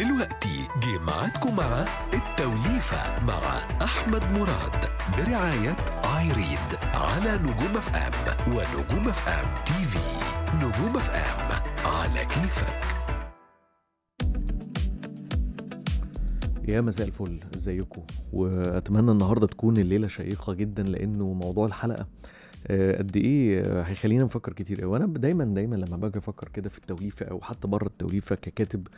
دلوقتي جه مع التوليفة مع أحمد مراد برعاية آيريد على نجوم اف ام ونجوم اف ام تي في نجوم اف ام على كيفك يا مساء الفل ازيكم واتمنى النهارده تكون الليله شيقه جدا لانه موضوع الحلقه آه، قد ايه آه، هيخلينا نفكر كتير قوي وانا دايما دايما لما باجي افكر كده في التوليفه او حتى بره التوليفه ككاتب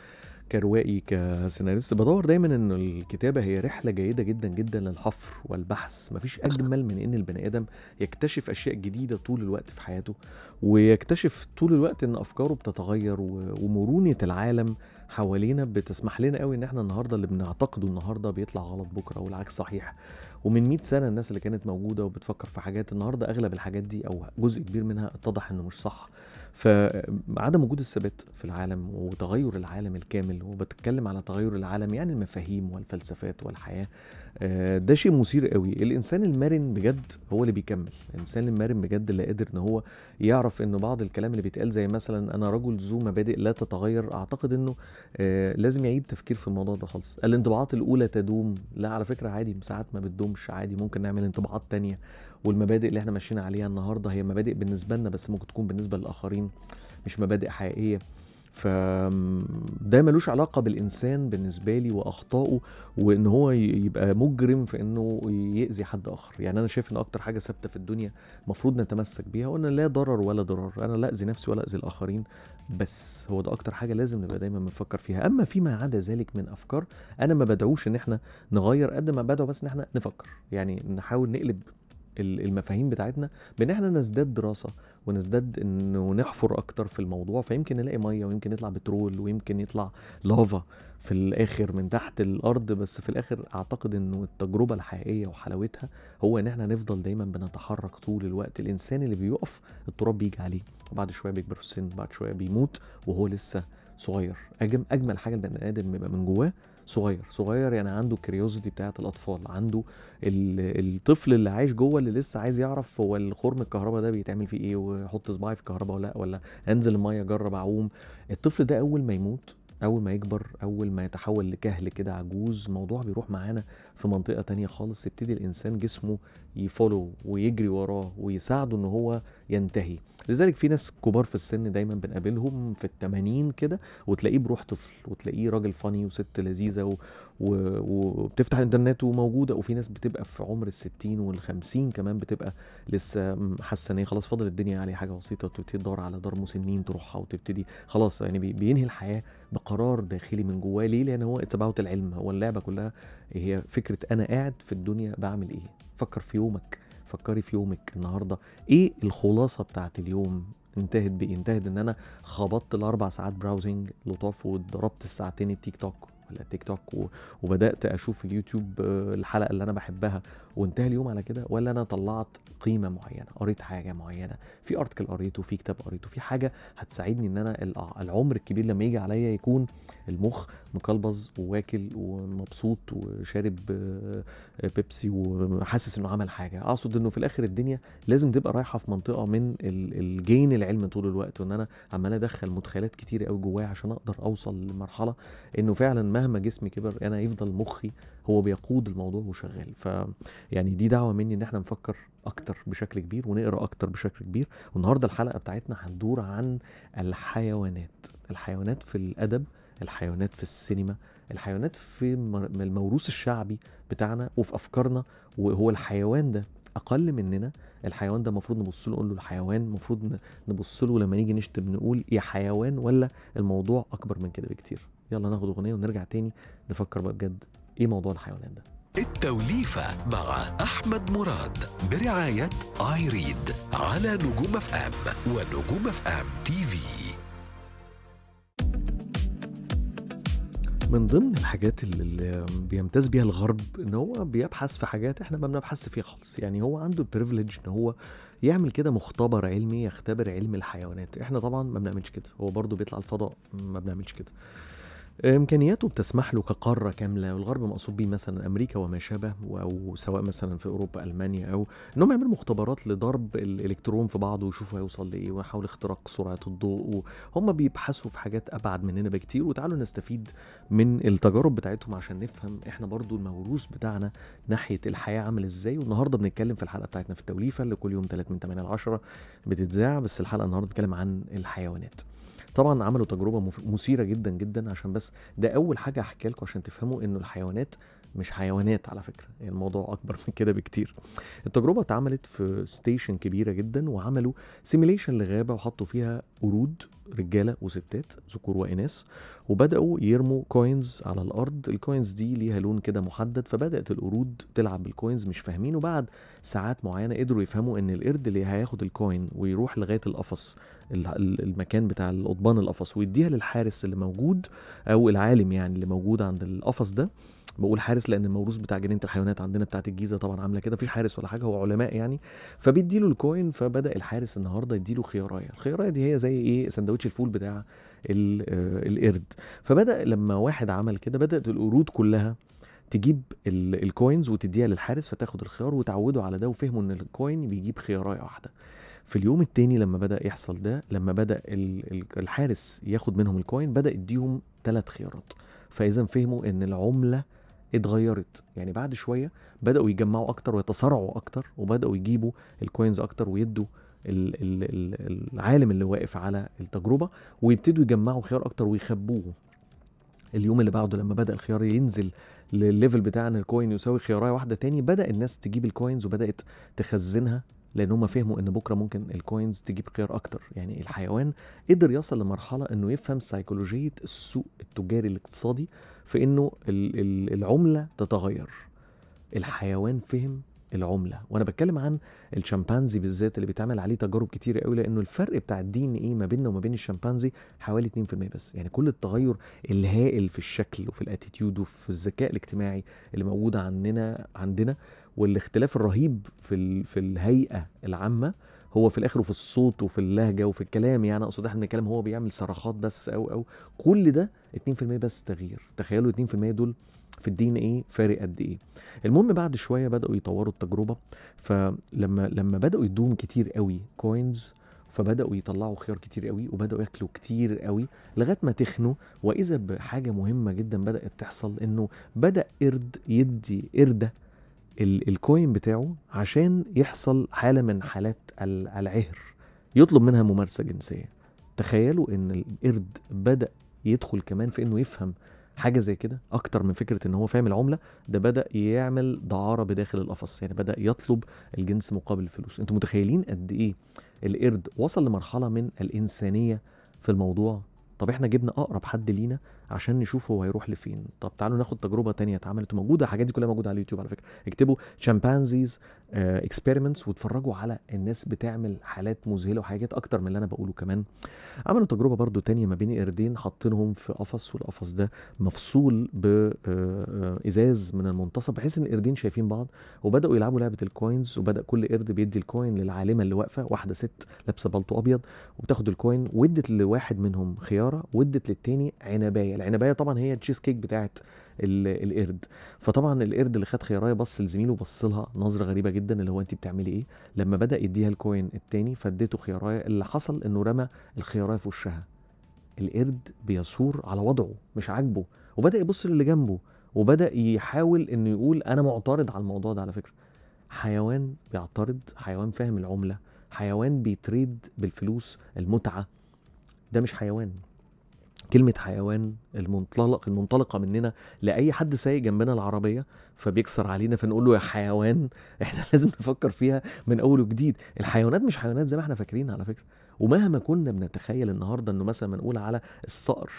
كروائي كسيناريست بدور دايما ان الكتابه هي رحله جيده جدا جدا للحفر والبحث مفيش اجمل من ان البني ادم يكتشف اشياء جديده طول الوقت في حياته ويكتشف طول الوقت ان افكاره بتتغير ومرونه العالم حوالينا بتسمح لنا قوي ان احنا النهارده اللي بنعتقده النهارده بيطلع غلط بكره والعكس صحيح ومن 100 سنه الناس اللي كانت موجوده وبتفكر في حاجات النهارده اغلب الحاجات دي او جزء كبير منها اتضح انه مش صح فعدم وجود الثبات في العالم وتغير العالم الكامل وبتكلم على تغير العالم يعني المفاهيم والفلسفات والحياه آه، ده شيء مثير قوي الانسان المرن بجد هو اللي بيكمل الانسان المرن بجد اللي قادر ان هو يعرف ان بعض الكلام اللي بيتقال زي مثلا انا رجل ذو مبادئ لا تتغير اعتقد انه آه، لازم يعيد تفكير في الموضوع ده خالص الانطباعات الاولى تدوم لا على فكره عادي ساعات ما بتدومش عادي ممكن نعمل انطباعات تانية والمبادئ اللي احنا ماشيين عليها النهارده هي مبادئ بالنسبه لنا بس ممكن تكون بالنسبه للاخرين مش مبادئ حقيقيه ف ده ملوش علاقه بالانسان بالنسبه لي واخطائه وان هو يبقى مجرم في انه ياذي حد اخر يعني انا شايف ان اكتر حاجه ثابته في الدنيا المفروض نتمسك بيها وان لا ضرر ولا ضرار انا لا اذي نفسي ولا اذي الاخرين بس هو ده اكتر حاجه لازم نبقى دايما بنفكر فيها اما فيما عدا ذلك من افكار انا ما بدعوش ان احنا نغير قد ما بدعو بس ان احنا نفكر يعني نحاول نقلب المفاهيم بتاعتنا بان احنا نزداد دراسه ونزداد انه نحفر اكتر في الموضوع فيمكن نلاقي ميه ويمكن يطلع بترول ويمكن يطلع لافا في الاخر من تحت الارض بس في الاخر اعتقد انه التجربه الحقيقيه وحلاوتها هو ان احنا نفضل دايما بنتحرك طول الوقت الانسان اللي بيقف التراب بيجي عليه وبعد شويه بيكبر في السن بعد شويه بيموت وهو لسه صغير اجمل حاجه البني ادم بيبقى من جواه صغير صغير يعني عنده كريوزيتي بتاعه الاطفال عنده الطفل اللي عايش جوه اللي لسه عايز يعرف هو الخرم الكهرباء ده بيتعمل فيه ايه وحط صباعي في الكهرباء ولا لا ولا انزل الميه اجرب اعوم الطفل ده اول ما يموت اول ما يكبر اول ما يتحول لكهل كده عجوز الموضوع بيروح معانا في منطقه تانية خالص يبتدي الانسان جسمه يفولو ويجري وراه ويساعده ان هو ينتهي لذلك في ناس كبار في السن دايما بنقابلهم في التمانين كده وتلاقيه بروح طفل وتلاقيه راجل فاني وست لذيذه و... و... وبتفتح الانترنت وموجوده وفي ناس بتبقى في عمر الستين والخمسين كمان بتبقى لسه حاسه ان هي خلاص فاضل الدنيا عليه حاجه بسيطه وتبتدي تدور على دار مسنين تروحها وتبتدي خلاص يعني بينهي الحياه بقرار داخلي من جواه ليه؟ لان هو اتس العلم هو اللعبه كلها هي فكره انا قاعد في الدنيا بعمل ايه؟ فكر في يومك تفكري في يومك النهارده ايه الخلاصه بتاعت اليوم انتهت بايه انتهت ان انا خبطت الاربع ساعات براوزنج لطاف وضربت الساعتين التيك توك ولا تيك توك وبدات اشوف اليوتيوب آه، الحلقه اللي انا بحبها وانتهى اليوم على كده ولا انا طلعت قيمه معينه قريت حاجه معينه في ارتكل قريته في كتاب قريته في حاجه هتساعدني ان انا العمر الكبير لما يجي عليا يكون المخ مقلبظ وواكل ومبسوط وشارب آه، بيبسي وحاسس انه عمل حاجه اقصد انه في الاخر الدنيا لازم تبقى رايحه في منطقه من الجين العلم طول الوقت وان انا عمال ادخل مدخلات كتير قوي جوايا عشان اقدر اوصل لمرحله انه فعلا مهما جسمي كبر انا يفضل مخي هو بيقود الموضوع وشغال ف يعني دي دعوه مني ان احنا نفكر اكتر بشكل كبير ونقرا اكتر بشكل كبير والنهارده الحلقه بتاعتنا هتدور عن الحيوانات الحيوانات في الادب الحيوانات في السينما الحيوانات في الموروث الشعبي بتاعنا وفي افكارنا وهو الحيوان ده اقل مننا الحيوان ده المفروض نبص له نقول له الحيوان المفروض نبص له لما نيجي نشتم نقول يا حيوان ولا الموضوع اكبر من كده بكتير يلا ناخد اغنيه ونرجع تاني نفكر بقى بجد ايه موضوع الحيوانات ده التوليفة مع أحمد مراد برعاية آي ريد على نجوم اف ام ونجوم اف ام تي في من ضمن الحاجات اللي بيمتاز بيها الغرب ان هو بيبحث في حاجات احنا ما بنبحث فيها خالص يعني هو عنده البريفليج ان هو يعمل كده مختبر علمي يختبر علم الحيوانات احنا طبعا ما بنعملش كده هو برضه بيطلع الفضاء ما بنعملش كده امكانياته بتسمح له كقاره كامله والغرب مقصود بيه مثلا امريكا وما شابه او سواء مثلا في اوروبا المانيا او انهم يعملوا مختبرات لضرب الالكترون في بعضه ويشوفوا هيوصل لايه ويحاول اختراق سرعه الضوء وهم بيبحثوا في حاجات ابعد مننا بكتير وتعالوا نستفيد من التجارب بتاعتهم عشان نفهم احنا برضو الموروث بتاعنا ناحيه الحياه عامل ازاي والنهارده بنتكلم في الحلقه بتاعتنا في التوليفه اللي كل يوم 3 من 8 ل 10 بتتذاع بس الحلقه النهارده بنتكلم عن الحيوانات طبعا عملوا تجربه مثيره جدا جدا عشان بس بس ده اول حاجه هحكي لكم عشان تفهموا انه الحيوانات مش حيوانات على فكره يعني الموضوع اكبر من كده بكتير التجربه اتعملت في ستيشن كبيره جدا وعملوا سيميليشن لغابه وحطوا فيها قرود رجاله وستات ذكور واناث وبداوا يرموا كوينز على الارض الكوينز دي ليها لون كده محدد فبدات القرود تلعب بالكوينز مش فاهمين وبعد ساعات معينه قدروا يفهموا ان القرد اللي هياخد الكوين ويروح لغايه القفص المكان بتاع القضبان القفص ويديها للحارس اللي موجود او العالم يعني اللي موجود عند القفص ده بقول حارس لان الموروث بتاع جنينه الحيوانات عندنا بتاعه الجيزه طبعا عامله كده مفيش حارس ولا حاجه هو علماء يعني فبيديله الكوين فبدا الحارس النهارده يديله خيارايه الخيارايه دي هي زي ايه سندوتش الفول بتاع آه، القرد فبدا لما واحد عمل كده بدات القرود كلها تجيب الكوينز وتديها للحارس فتاخد الخيار وتعودوا على ده وفهموا ان الكوين بيجيب خيارايه واحده في اليوم التاني لما بدا يحصل ده لما بدا الحارس ياخد منهم الكوين بدا يديهم ثلاث خيارات فاذا فهموا ان العمله اتغيرت يعني بعد شويه بداوا يجمعوا اكتر ويتصارعوا اكتر وبداوا يجيبوا الكوينز اكتر ويدوا العالم اللي واقف على التجربه ويبتدوا يجمعوا خيار اكتر ويخبوه اليوم اللي بعده لما بدا الخيار ينزل للليفل بتاع ان الكوين يساوي خياريه واحده تاني بدا الناس تجيب الكوينز وبدات تخزنها لان هم فهموا ان بكره ممكن الكوينز تجيب خيار اكتر يعني الحيوان قدر يصل لمرحله انه يفهم سيكولوجيه السوق التجاري الاقتصادي في انه العمله تتغير الحيوان فهم العمله وانا بتكلم عن الشمبانزي بالذات اللي بيتعمل عليه تجارب كتير قوي لانه الفرق بتاع الدي ان ايه ما بيننا وما بين الشمبانزي حوالي 2% بس يعني كل التغير الهائل في الشكل وفي الاتيتيود وفي الذكاء الاجتماعي اللي موجود عندنا عندنا والاختلاف الرهيب في في الهيئه العامه هو في الاخر وفي الصوت وفي اللهجه وفي الكلام يعني اقصد احنا بنتكلم هو بيعمل صرخات بس او او كل ده 2% بس تغيير تخيلوا 2% دول في الدي ان ايه فارق قد ايه المهم بعد شويه بداوا يطوروا التجربه فلما لما بداوا يدوم كتير قوي كوينز فبداوا يطلعوا خيار كتير قوي وبداوا ياكلوا كتير قوي لغايه ما تخنوا واذا بحاجه مهمه جدا بدات تحصل انه بدا قرد يدي قرده الكوين بتاعه عشان يحصل حاله من حالات العهر يطلب منها ممارسه جنسيه تخيلوا ان القرد بدا يدخل كمان في انه يفهم حاجه زي كده اكتر من فكره ان هو فاهم العمله ده بدا يعمل دعاره بداخل القفص يعني بدا يطلب الجنس مقابل الفلوس انتوا متخيلين قد ايه القرد وصل لمرحله من الانسانيه في الموضوع طب احنا جبنا اقرب حد لينا عشان نشوف هو هيروح لفين طب تعالوا ناخد تجربه تانية اتعملت موجوده الحاجات دي كلها موجوده على اليوتيوب على فكره اكتبوا شمبانزيز اكسبيرمنتس آه، واتفرجوا على الناس بتعمل حالات مذهله وحاجات اكتر من اللي انا بقوله كمان عملوا تجربه برضو تانية ما بين قردين حاطينهم في قفص والقفص ده مفصول بازاز آه، آه، من المنتصف بحيث ان القردين شايفين بعض وبداوا يلعبوا لعبه الكوينز وبدا كل قرد بيدي الكوين للعالمه اللي واقفه واحده ست لابسه بالطو ابيض وبتاخد الكوين وادت لواحد منهم خياره وادت للتاني عنبايه العنبايه طبعا هي التشيز كيك بتاعت القرد فطبعا القرد اللي خد خيرايه بص لزميله بص لها نظره غريبه جدا اللي هو انت بتعملي ايه لما بدا يديها الكوين التاني فديته خيرايه اللي حصل انه رمى الخيرايه في وشها القرد بيثور على وضعه مش عاجبه وبدا يبص للي جنبه وبدا يحاول انه يقول انا معترض على الموضوع ده على فكره حيوان بيعترض حيوان فاهم العمله حيوان بيتريد بالفلوس المتعه ده مش حيوان كلمه حيوان المنطلق المنطلقه مننا لاي حد سايق جنبنا العربيه فبيكسر علينا فنقول له يا حيوان احنا لازم نفكر فيها من اول وجديد الحيوانات مش حيوانات زي ما احنا فاكرين على فكره ومهما كنا بنتخيل النهارده انه مثلا بنقول على الصقر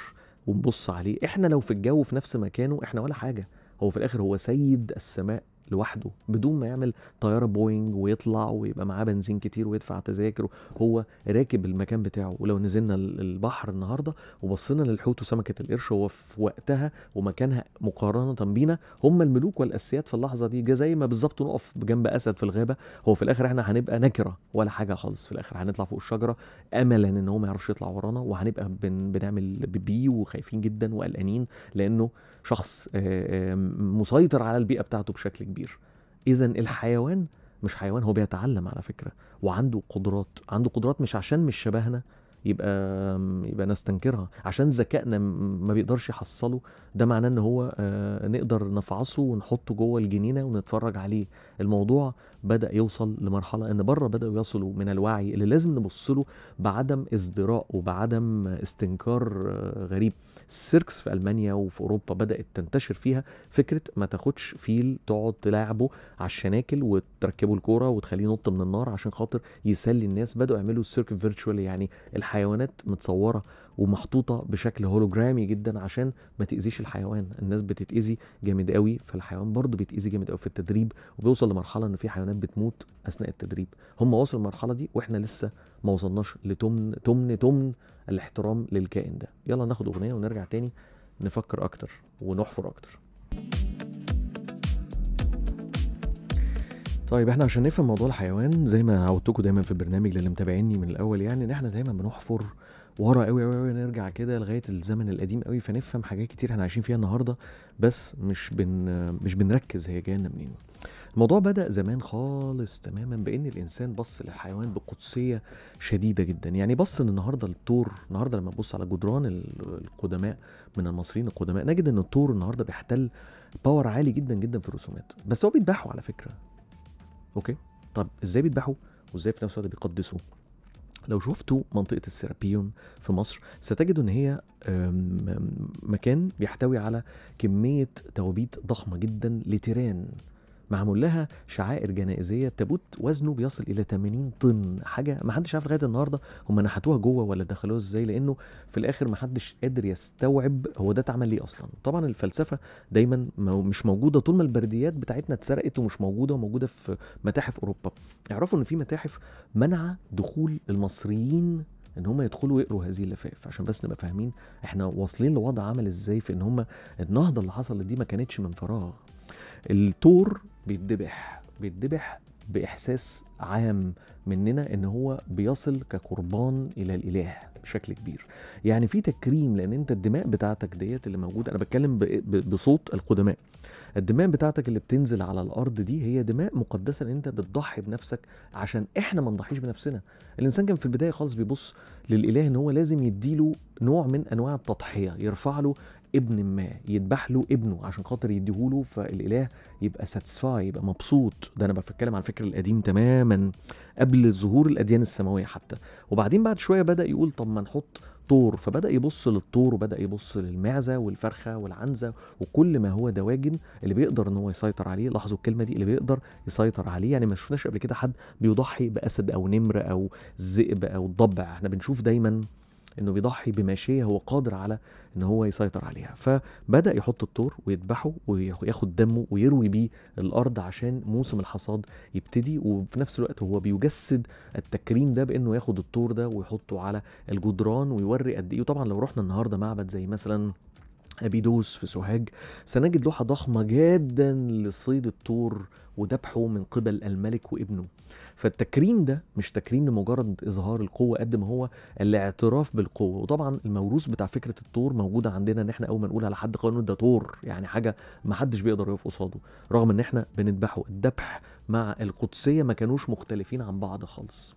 ونبص عليه احنا لو في الجو في نفس مكانه احنا ولا حاجه هو في الاخر هو سيد السماء لوحده بدون ما يعمل طياره بوينج ويطلع ويبقى معاه بنزين كتير ويدفع تذاكر هو راكب المكان بتاعه ولو نزلنا البحر النهارده وبصينا للحوت وسمكه القرش هو في وقتها ومكانها مقارنه بينا هم الملوك والاسياد في اللحظه دي زي ما بالظبط نقف جنب اسد في الغابه هو في الاخر احنا هنبقى نكره ولا حاجه خالص في الاخر هنطلع فوق الشجره املا ان هو ما يعرفش يطلع ورانا وهنبقى بن بنعمل بي وخايفين جدا وقلقانين لانه شخص آه، آه، مسيطر على البيئه بتاعته بشكل كبير اذا الحيوان مش حيوان هو بيتعلم على فكره وعنده قدرات عنده قدرات مش عشان مش شبهنا يبقى يبقى نستنكرها عشان ذكائنا ما بيقدرش يحصله ده معناه ان هو آه، نقدر نفعصه ونحطه جوه الجنينه ونتفرج عليه الموضوع بدا يوصل لمرحله ان بره بداوا يصلوا من الوعي اللي لازم نبص له بعدم ازدراء وبعدم استنكار آه، غريب السيركس في المانيا وفي اوروبا بدات تنتشر فيها فكره ما تاخدش فيل تقعد تلاعبه على الشناكل وتركبه الكوره وتخليه ينط من النار عشان خاطر يسلي الناس بداوا يعملوا السيرك فيرتشوال يعني الحيوانات متصوره ومحطوطه بشكل هولوجرامي جدا عشان ما تاذيش الحيوان الناس بتتاذي جامد قوي فالحيوان برضه بيتاذي جامد قوي في التدريب وبيوصل لمرحله ان في حيوانات بتموت اثناء التدريب هم وصلوا للمرحله دي واحنا لسه ما وصلناش لتمن تمن تمن الاحترام للكائن ده يلا ناخد اغنيه ونرجع تاني نفكر اكتر ونحفر اكتر طيب احنا عشان نفهم موضوع الحيوان زي ما عودتكم دايما في البرنامج للي متابعيني من الاول يعني ان احنا دايما بنحفر ورا قوي قوي قوي نرجع كده لغايه الزمن القديم قوي فنفهم حاجات كتير احنا عايشين فيها النهارده بس مش بن مش بنركز هي جايه منين الموضوع بدأ زمان خالص تماما بإن الإنسان بص للحيوان بقدسية شديدة جدا يعني بص إن النهاردة الطور النهاردة لما نبص على جدران القدماء من المصريين القدماء نجد إن الطور النهاردة بيحتل باور عالي جدا جدا في الرسومات بس هو بيتباحوا على فكرة أوكي طب إزاي بيتباحوا؟ وإزاي في نفس الوقت بيقدسوا لو شفتوا منطقة السيرابيون في مصر ستجدوا إن هي مكان بيحتوي على كمية توابيت ضخمة جدا لتيران معمول لها شعائر جنائزيه التابوت وزنه بيصل الى 80 طن حاجه ما حدش عارف لغايه النهارده هم نحتوها جوه ولا دخلوها ازاي لانه في الاخر ما حدش قادر يستوعب هو ده اتعمل ليه اصلا طبعا الفلسفه دايما مش موجوده طول ما البرديات بتاعتنا اتسرقت ومش موجوده وموجوده في متاحف اوروبا اعرفوا ان في متاحف منع دخول المصريين ان هم يدخلوا يقروا هذه اللفائف عشان بس نبقى فاهمين احنا واصلين لوضع عمل ازاي في ان هم النهضه اللي حصلت دي ما كانتش من فراغ التور بيتذبح بيتذبح باحساس عام مننا ان هو بيصل كقربان الى الاله بشكل كبير يعني في تكريم لان انت الدماء بتاعتك ديت اللي موجوده انا بتكلم بصوت القدماء الدماء بتاعتك اللي بتنزل على الارض دي هي دماء مقدسه ان انت بتضحي بنفسك عشان احنا ما نضحيش بنفسنا الانسان كان في البدايه خالص بيبص للاله ان هو لازم يديله نوع من انواع التضحيه يرفع له ابن ما يذبح له ابنه عشان خاطر يديهوله فالاله يبقى ساتسفاي يبقى مبسوط ده انا بتكلم عن الفكر القديم تماما قبل ظهور الاديان السماويه حتى وبعدين بعد شويه بدا يقول طب ما نحط طور فبدا يبص للطور وبدا يبص للمعزه والفرخه والعنزه وكل ما هو دواجن اللي بيقدر ان هو يسيطر عليه لاحظوا الكلمه دي اللي بيقدر يسيطر عليه يعني ما شفناش قبل كده حد بيضحي باسد او نمر او ذئب او ضبع احنا بنشوف دايما انه بيضحي بماشيه هو قادر على ان هو يسيطر عليها فبدا يحط الطور ويذبحه وياخد دمه ويروي بيه الارض عشان موسم الحصاد يبتدي وفي نفس الوقت هو بيجسد التكريم ده بانه ياخد الطور ده ويحطه على الجدران ويوري قد ايه وطبعا لو رحنا النهارده معبد زي مثلا ابيدوس في سوهاج سنجد لوحه ضخمه جدا لصيد الطور وذبحه من قبل الملك وابنه فالتكريم ده مش تكريم لمجرد اظهار القوه قد ما هو الاعتراف بالقوه وطبعا الموروث بتاع فكره الطور موجوده عندنا ان احنا اول ما نقول على حد قانون ده طور يعني حاجه ما حدش بيقدر يقف قصاده رغم ان احنا بنذبحه الذبح مع القدسيه ما كانوش مختلفين عن بعض خالص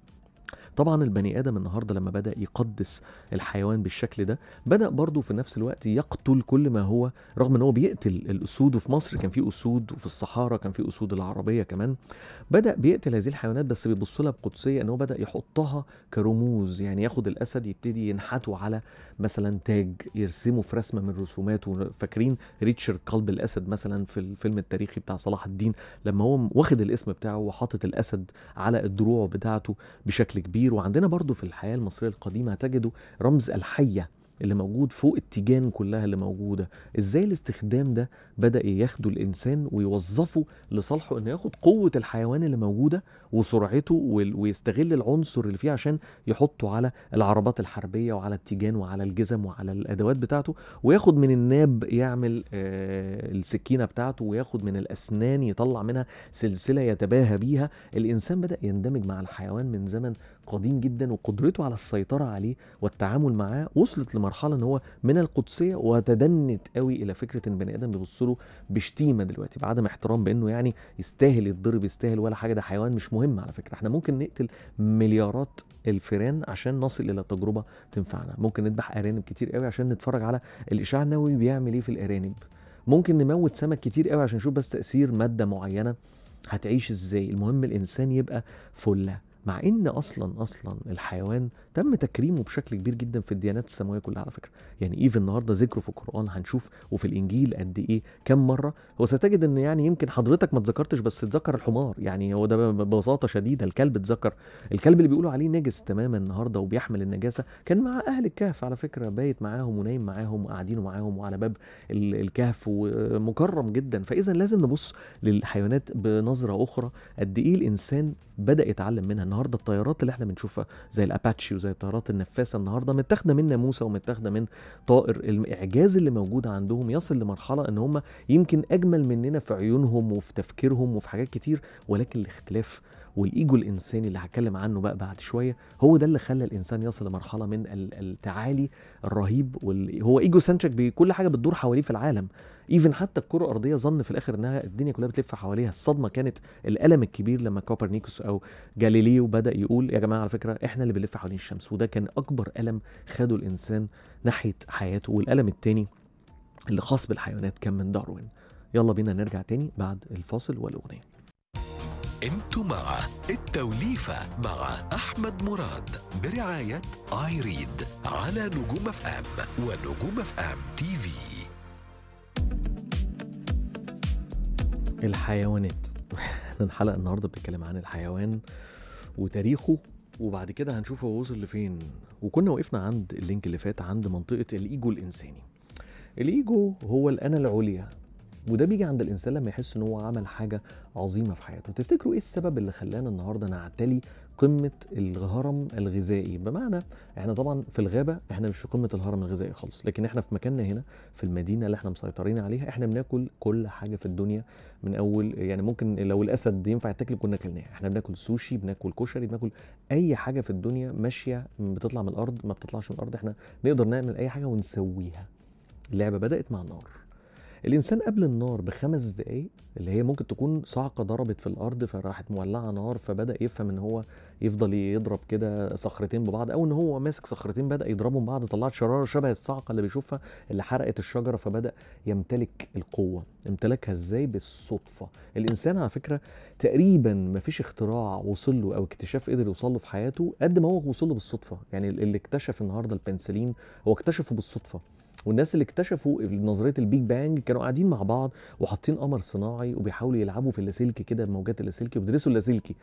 طبعا البني ادم النهارده لما بدا يقدس الحيوان بالشكل ده بدا برضه في نفس الوقت يقتل كل ما هو رغم ان هو بيقتل الاسود وفي مصر كان في اسود وفي الصحارى كان في اسود العربيه كمان بدا بيقتل هذه الحيوانات بس بيبص لها بقدسيه ان هو بدا يحطها كرموز يعني ياخد الاسد يبتدي ينحته على مثلا تاج يرسمه في رسمه من رسوماته فاكرين ريتشارد قلب الاسد مثلا في الفيلم التاريخي بتاع صلاح الدين لما هو واخد الاسم بتاعه وحاطط الاسد على الدروع بتاعته بشكل كبير كتير وعندنا برضو في الحياة المصرية القديمة هتجدوا رمز الحية اللي موجود فوق التيجان كلها اللي موجودة ازاي الاستخدام ده بدأ ياخده الإنسان ويوظفه لصالحه انه ياخد قوة الحيوان اللي موجودة وسرعته ويستغل العنصر اللي فيه عشان يحطه على العربات الحربية وعلى التيجان وعلى الجزم وعلى الأدوات بتاعته وياخد من الناب يعمل آه السكينة بتاعته وياخد من الأسنان يطلع منها سلسلة يتباهى بيها الإنسان بدأ يندمج مع الحيوان من زمن قديم جدا وقدرته على السيطرة عليه والتعامل معاه وصلت لمرحلة ان هو من القدسية وتدنت قوي الى فكرة ان بني ادم بيبص له بشتيمة دلوقتي بعدم احترام بانه يعني يستاهل يتضرب يستاهل ولا حاجة ده حيوان مش مهم على فكرة احنا ممكن نقتل مليارات الفيران عشان نصل الى تجربة تنفعنا ممكن نذبح ارانب كتير قوي عشان نتفرج على الاشعاع النووي بيعمل ايه في الارانب ممكن نموت سمك كتير قوي عشان نشوف بس تاثير ماده معينه هتعيش ازاي المهم الانسان يبقى فله مع ان اصلا اصلا الحيوان تم تكريمه بشكل كبير جدا في الديانات السماويه كلها على فكره يعني ايف النهارده ذكره في القران هنشوف وفي الانجيل قد ايه كم مره وستجد ان يعني يمكن حضرتك ما تذكرتش بس تذكر الحمار يعني هو ده ببساطه شديده الكلب اتذكر الكلب اللي بيقولوا عليه نجس تماما النهارده وبيحمل النجاسه كان مع اهل الكهف على فكره بايت معاهم ونايم معاهم وقاعدين معاهم وعلى باب الكهف ومكرم جدا فاذا لازم نبص للحيوانات بنظره اخرى قد ايه الانسان بدا يتعلم منها النهارده الطيارات اللي احنا بنشوفها زي الاباتشي وزي زي طيارات النفاثه النهارده متاخده من ناموسه ومتاخده من طائر الاعجاز اللي موجود عندهم يصل لمرحله ان هم يمكن اجمل مننا في عيونهم وفي تفكيرهم وفي حاجات كتير ولكن الاختلاف والايجو الانساني اللي هتكلم عنه بقى بعد شويه هو ده اللي خلى الانسان يصل لمرحله من التعالي الرهيب هو ايجو سنتريك بكل حاجه بتدور حواليه في العالم ايفن حتى الكره الارضيه ظن في الاخر انها الدنيا كلها بتلف حواليها الصدمه كانت الالم الكبير لما كوبرنيكوس او جاليليو بدا يقول يا جماعه على فكره احنا اللي بنلف حوالين الشمس وده كان اكبر الم خده الانسان ناحيه حياته والالم الثاني اللي خاص بالحيوانات كان من داروين يلا بينا نرجع تاني بعد الفاصل والاغنيه انتم مع التوليفة مع أحمد مراد برعاية آيريد على نجوم اف ام ونجوم اف ام تي في الحيوانات الحلقة النهاردة بتتكلم عن الحيوان وتاريخه وبعد كده هنشوف هو وصل لفين وكنا وقفنا عند اللينك اللي فات عند منطقة الإيجو الإنساني الإيجو هو الأنا العليا وده بيجي عند الانسان لما يحس ان هو عمل حاجه عظيمه في حياته تفتكروا ايه السبب اللي خلانا النهارده نعتلي قمه الهرم الغذائي بمعنى احنا طبعا في الغابه احنا مش في قمه الهرم الغذائي خالص لكن احنا في مكاننا هنا في المدينه اللي احنا مسيطرين عليها احنا بناكل كل حاجه في الدنيا من اول يعني ممكن لو الاسد ينفع يتاكل كنا اكلناه احنا بناكل سوشي بناكل كشري بناكل اي حاجه في الدنيا ماشيه بتطلع من الارض ما بتطلعش من الارض احنا نقدر نعمل اي حاجه ونسويها اللعبه بدات مع النار الانسان قبل النار بخمس دقايق اللي هي ممكن تكون صعقه ضربت في الارض فراحت مولعه نار فبدا يفهم ان هو يفضل يضرب كده صخرتين ببعض او ان هو ماسك صخرتين بدا يضربهم بعض طلعت شراره شبه الصعقه اللي بيشوفها اللي حرقت الشجره فبدا يمتلك القوه امتلكها ازاي بالصدفه الانسان على فكره تقريبا ما فيش اختراع وصل له او اكتشاف قدر يوصل له في حياته قد ما هو وصل له بالصدفه يعني اللي اكتشف النهارده البنسلين هو اكتشفه بالصدفه والناس اللي اكتشفوا نظريه البيج بانج كانوا قاعدين مع بعض وحاطين قمر صناعي وبيحاولوا يلعبوا في اللاسلكي كده بموجات اللاسلكي وبيدرسوا اللاسلكي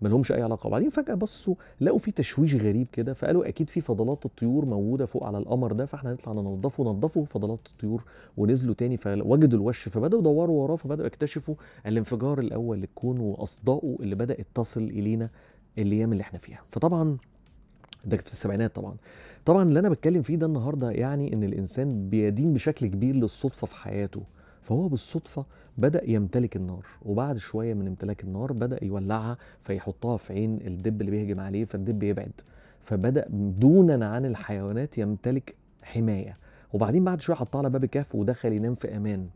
ما لهمش اي علاقه وبعدين فجاه بصوا لقوا في تشويش غريب كده فقالوا اكيد في فضلات الطيور موجوده فوق على القمر ده فاحنا هنطلع ننضفه نضفوا فضلات الطيور ونزلوا تاني فوجدوا الوش فبداوا يدوروا وراه فبداوا يكتشفوا الانفجار الاول للكون واصداؤه اللي بدات تصل الينا الايام اللي احنا فيها فطبعا ده في السبعينات طبعا طبعا اللي انا بتكلم فيه ده النهارده يعني ان الانسان بيدين بشكل كبير للصدفه في حياته فهو بالصدفة بدأ يمتلك النار وبعد شوية من امتلاك النار بدأ يولعها فيحطها في عين الدب اللي بيهجم عليه فالدب يبعد فبدأ دونا عن الحيوانات يمتلك حماية وبعدين بعد شوية حطها على باب كهف ودخل ينام في أمان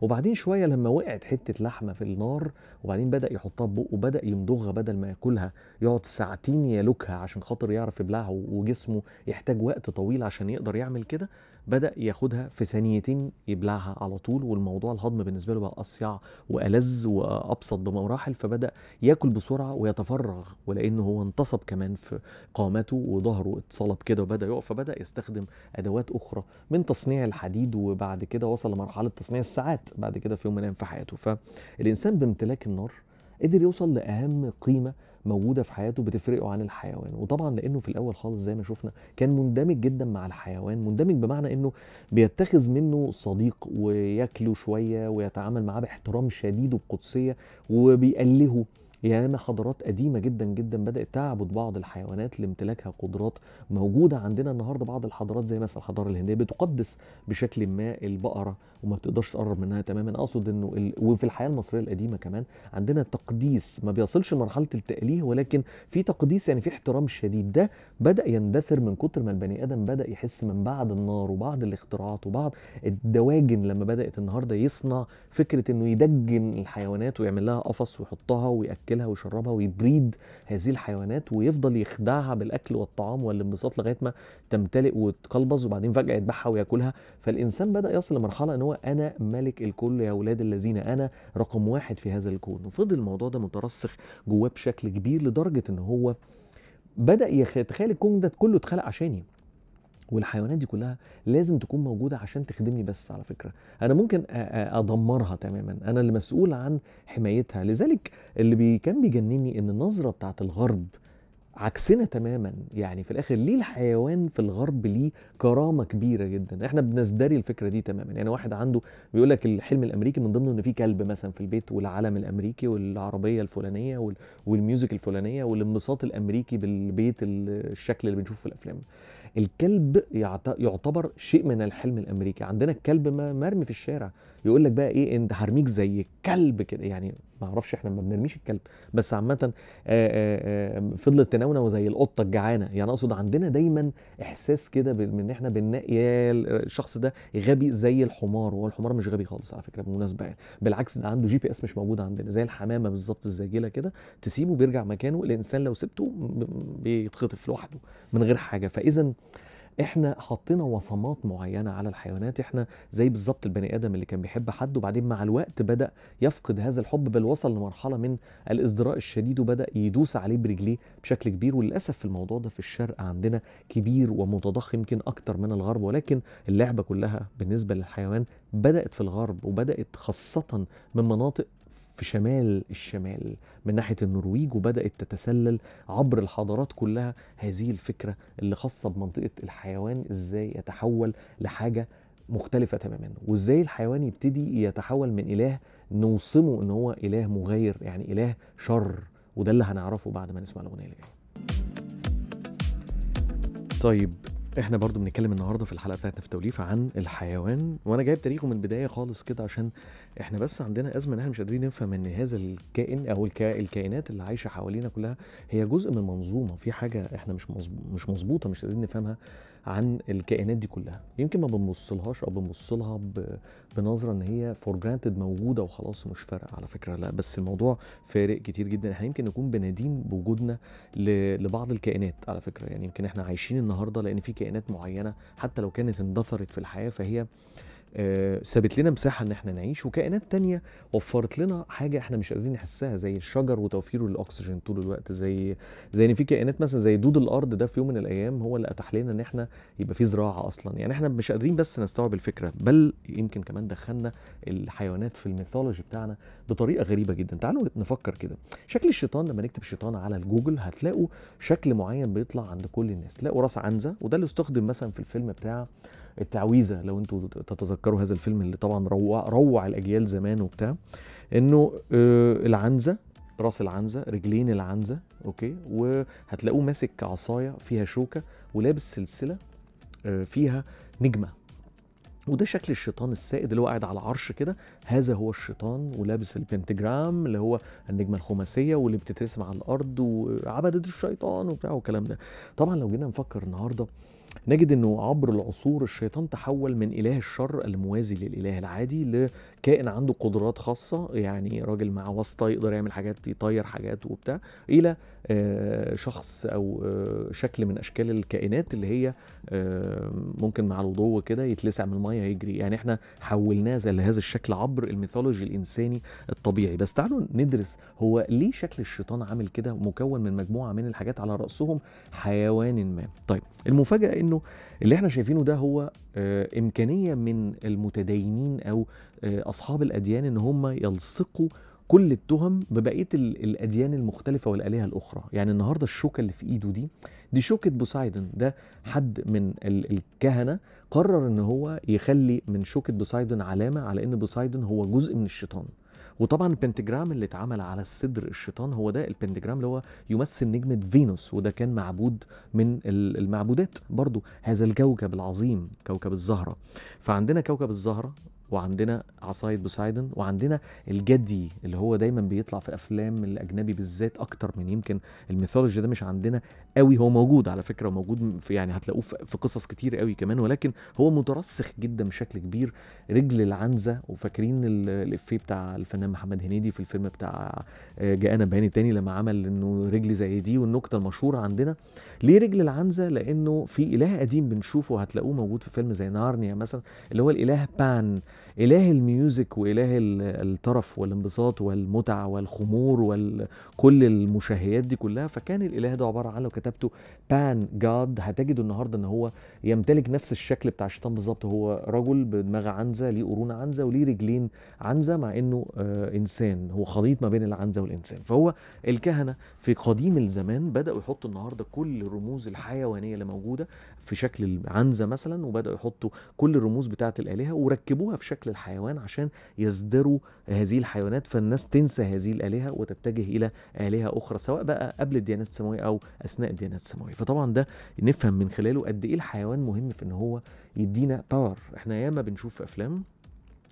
وبعدين شويه لما وقعت حته لحمه في النار وبعدين بدا يحطها في بقه وبدا يمضغها بدل ما ياكلها يقعد ساعتين يلوكها عشان خاطر يعرف يبلعها وجسمه يحتاج وقت طويل عشان يقدر يعمل كده بدأ ياخدها في ثانيتين يبلعها على طول والموضوع الهضم بالنسبة له بقى أصيع وألذ وأبسط بمراحل فبدأ ياكل بسرعة ويتفرغ ولأنه هو انتصب كمان في قامته وظهره اتصلب كده وبدأ يقف فبدأ يستخدم أدوات أخرى من تصنيع الحديد وبعد كده وصل لمرحلة تصنيع الساعات بعد كده في يوم من الأيام في حياته فالإنسان بامتلاك النار قدر يوصل لأهم قيمة موجوده في حياته بتفرقه عن الحيوان وطبعا لانه في الاول خالص زي ما شفنا كان مندمج جدا مع الحيوان مندمج بمعنى انه بيتخذ منه صديق وياكله شويه ويتعامل معاه باحترام شديد وبقدسيه وبيألهه ياما حضارات قديمه جدا جدا بدات تعبد بعض الحيوانات لامتلاكها قدرات موجوده عندنا النهارده بعض الحضارات زي مثلا الحضاره الهنديه بتقدس بشكل ما البقره وما بتقدرش تقرب منها تماما اقصد انه ال... وفي الحياه المصريه القديمه كمان عندنا تقديس ما بيصلش لمرحله التاليه ولكن في تقديس يعني في احترام شديد ده بدا يندثر من كتر ما البني ادم بدا يحس من بعد النار وبعد الاختراعات وبعض الدواجن لما بدات النهارده يصنع فكره انه يدجن الحيوانات ويعمل لها قفص ويحطها ويأكل ياكلها ويشربها ويبريد هذه الحيوانات ويفضل يخدعها بالاكل والطعام والانبساط لغايه ما تمتلئ وتقلبظ وبعدين فجاه يذبحها وياكلها فالانسان بدا يصل لمرحله ان هو انا ملك الكل يا اولاد الذين انا رقم واحد في هذا الكون وفضل الموضوع ده مترسخ جواه بشكل كبير لدرجه ان هو بدا يتخيل الكون ده كله اتخلق عشاني والحيوانات دي كلها لازم تكون موجوده عشان تخدمني بس على فكره انا ممكن ادمرها تماما انا اللي مسؤول عن حمايتها لذلك اللي بي كان بيجنني ان النظره بتاعت الغرب عكسنا تماما يعني في الاخر ليه الحيوان في الغرب ليه كرامه كبيره جدا احنا بنزدري الفكره دي تماما يعني واحد عنده بيقول لك الحلم الامريكي من ضمنه ان في كلب مثلا في البيت والعلم الامريكي والعربيه الفلانيه والميوزك الفلانيه والانبساط الامريكي بالبيت الشكل اللي بنشوفه في الافلام الكلب يعتبر شيء من الحلم الامريكي عندنا الكلب مرمي في الشارع يقول لك بقى ايه انت هرميك زي كلب كده يعني ما اعرفش احنا ما بنرميش الكلب بس عامه آه، آه، آه، فضلت تنونه وزي القطه الجعانه يعني اقصد عندنا دايما احساس كده ان احنا بننقي يا الشخص ده غبي زي الحمار هو الحمار مش غبي خالص على فكره بالمناسبه يعني بالعكس ده عنده جي بي اس مش موجود عندنا زي الحمامه بالظبط الزاجله كده تسيبه بيرجع مكانه الانسان لو سبته بيتخطف لوحده من غير حاجه فاذا احنا حطينا وصمات معينه على الحيوانات احنا زي بالظبط البني ادم اللي كان بيحب حد وبعدين مع الوقت بدا يفقد هذا الحب بل وصل لمرحله من الازدراء الشديد وبدا يدوس عليه برجليه بشكل كبير وللاسف في الموضوع ده في الشرق عندنا كبير ومتضخم يمكن اكتر من الغرب ولكن اللعبه كلها بالنسبه للحيوان بدات في الغرب وبدات خاصه من مناطق في شمال الشمال من ناحية النرويج وبدأت تتسلل عبر الحضارات كلها هذه الفكرة اللي خاصة بمنطقة الحيوان ازاي يتحول لحاجة مختلفة تماما وازاي الحيوان يبتدي يتحول من إله نوصمه ان هو إله مغير يعني إله شر وده اللي هنعرفه بعد ما نسمع الأغنية اللي جاية طيب احنا برضو بنتكلم النهارده في الحلقه بتاعتنا في توليفه عن الحيوان وانا جايب تاريخه من البدايه خالص كده عشان احنا بس عندنا ازمه ان احنا مش قادرين نفهم ان هذا الكائن او الكائنات اللي عايشه حوالينا كلها هي جزء من منظومه في حاجه احنا مش مش مظبوطه مش قادرين نفهمها عن الكائنات دي كلها يمكن ما بنبصلهاش او بنبصلها ب... بنظره ان هي فور جرانتد موجوده وخلاص مش فارقه على فكره لا بس الموضوع فارق كتير جدا احنا يمكن نكون بنادين بوجودنا ل... لبعض الكائنات على فكره يعني يمكن احنا عايشين النهارده لان في كائنات معينه حتى لو كانت اندثرت في الحياه فهي آه، سابت لنا مساحه ان احنا نعيش وكائنات تانية وفرت لنا حاجه احنا مش قادرين نحسها زي الشجر وتوفيره للاكسجين طول الوقت زي زي ان في كائنات مثلا زي دود الارض ده في يوم من الايام هو اللي اتاح لنا ان احنا يبقى في زراعه اصلا يعني احنا مش قادرين بس نستوعب الفكره بل يمكن كمان دخلنا الحيوانات في الميثولوجي بتاعنا بطريقه غريبه جدا تعالوا نفكر كده شكل الشيطان لما نكتب شيطان على الجوجل هتلاقوا شكل معين بيطلع عند كل الناس تلاقوا راس عنزه وده اللي استخدم مثلا في الفيلم بتاع التعويذه لو انتوا تتذكروا هذا الفيلم اللي طبعا روع روع الاجيال زمان وبتاع انه آه، العنزه راس العنزه رجلين العنزه اوكي وهتلاقوه ماسك عصايه فيها شوكه ولابس سلسله آه، فيها نجمه وده شكل الشيطان السائد اللي هو قاعد على عرش كده هذا هو الشيطان ولابس البنتجرام اللي هو النجمه الخماسيه واللي بتترسم على الارض وعبدة الشيطان وبتاع والكلام ده طبعا لو جينا نفكر النهارده نجد انه عبر العصور الشيطان تحول من اله الشر الموازي للاله العادي كائن عنده قدرات خاصه يعني راجل مع واسطه يقدر يعمل حاجات يطير حاجات وبتاع الى آه، شخص او آه، شكل من اشكال الكائنات اللي هي آه، ممكن مع الوضوء كده يتلسع من الميه يجري يعني احنا حولناه زي لهذا الشكل عبر الميثولوجي الانساني الطبيعي بس تعالوا ندرس هو ليه شكل الشيطان عامل كده مكون من مجموعه من الحاجات على راسهم حيوان ما طيب المفاجاه انه اللي احنا شايفينه ده هو امكانيه من المتدينين او آه، اصحاب الاديان ان هم يلصقوا كل التهم ببقيه الاديان المختلفه والالهه الاخرى يعني النهارده الشوكه اللي في ايده دي دي شوكه بوسايدن ده حد من الكهنه قرر ان هو يخلي من شوكه بوسايدن علامه على ان بوسايدن هو جزء من الشيطان وطبعا البنتجرام اللي اتعمل على الصدر الشيطان هو ده البنتجرام اللي هو يمثل نجمة فينوس وده كان معبود من المعبودات برضو هذا الكوكب العظيم كوكب الزهرة فعندنا كوكب الزهرة وعندنا عصايد بوسايدن وعندنا الجدي اللي هو دايما بيطلع في افلام الاجنبي بالذات اكتر من يمكن الميثولوجي ده مش عندنا قوي هو موجود على فكره وموجود في يعني هتلاقوه في قصص كتير قوي كمان ولكن هو مترسخ جدا بشكل كبير رجل العنزه وفاكرين الافيه بتاع الفنان محمد هنيدي في الفيلم بتاع آه، جاءنا بهاني تاني لما عمل انه رجل زي دي والنكته المشهوره عندنا ليه رجل العنزه لانه في اله قديم بنشوفه هتلاقوه موجود في فيلم زي نارنيا مثلا اللي هو الاله بان اله الميوزك واله الترف والانبساط والمتع والخمور وكل المشاهيات دي كلها فكان الاله ده عباره عن لو كتبته بان جاد هتجد النهارده ان هو يمتلك نفس الشكل بتاع الشيطان بالظبط هو رجل بدماغ عنزه ليه قرون عنزه وليه رجلين عنزه مع انه آه انسان هو خليط ما بين العنزه والانسان فهو الكهنه في قديم الزمان بداوا يحطوا النهارده كل الرموز الحيوانيه اللي موجوده في شكل عنزه مثلا وبداوا يحطوا كل الرموز بتاعه الالهه وركبوها في شكل الحيوان عشان يزدروا هذه الحيوانات فالناس تنسى هذه الالهه وتتجه الى الهه اخرى سواء بقى قبل الديانات السماويه او اثناء الديانات السماويه فطبعا ده نفهم من خلاله قد ايه الحيوان مهم في ان هو يدينا باور احنا ياما بنشوف افلام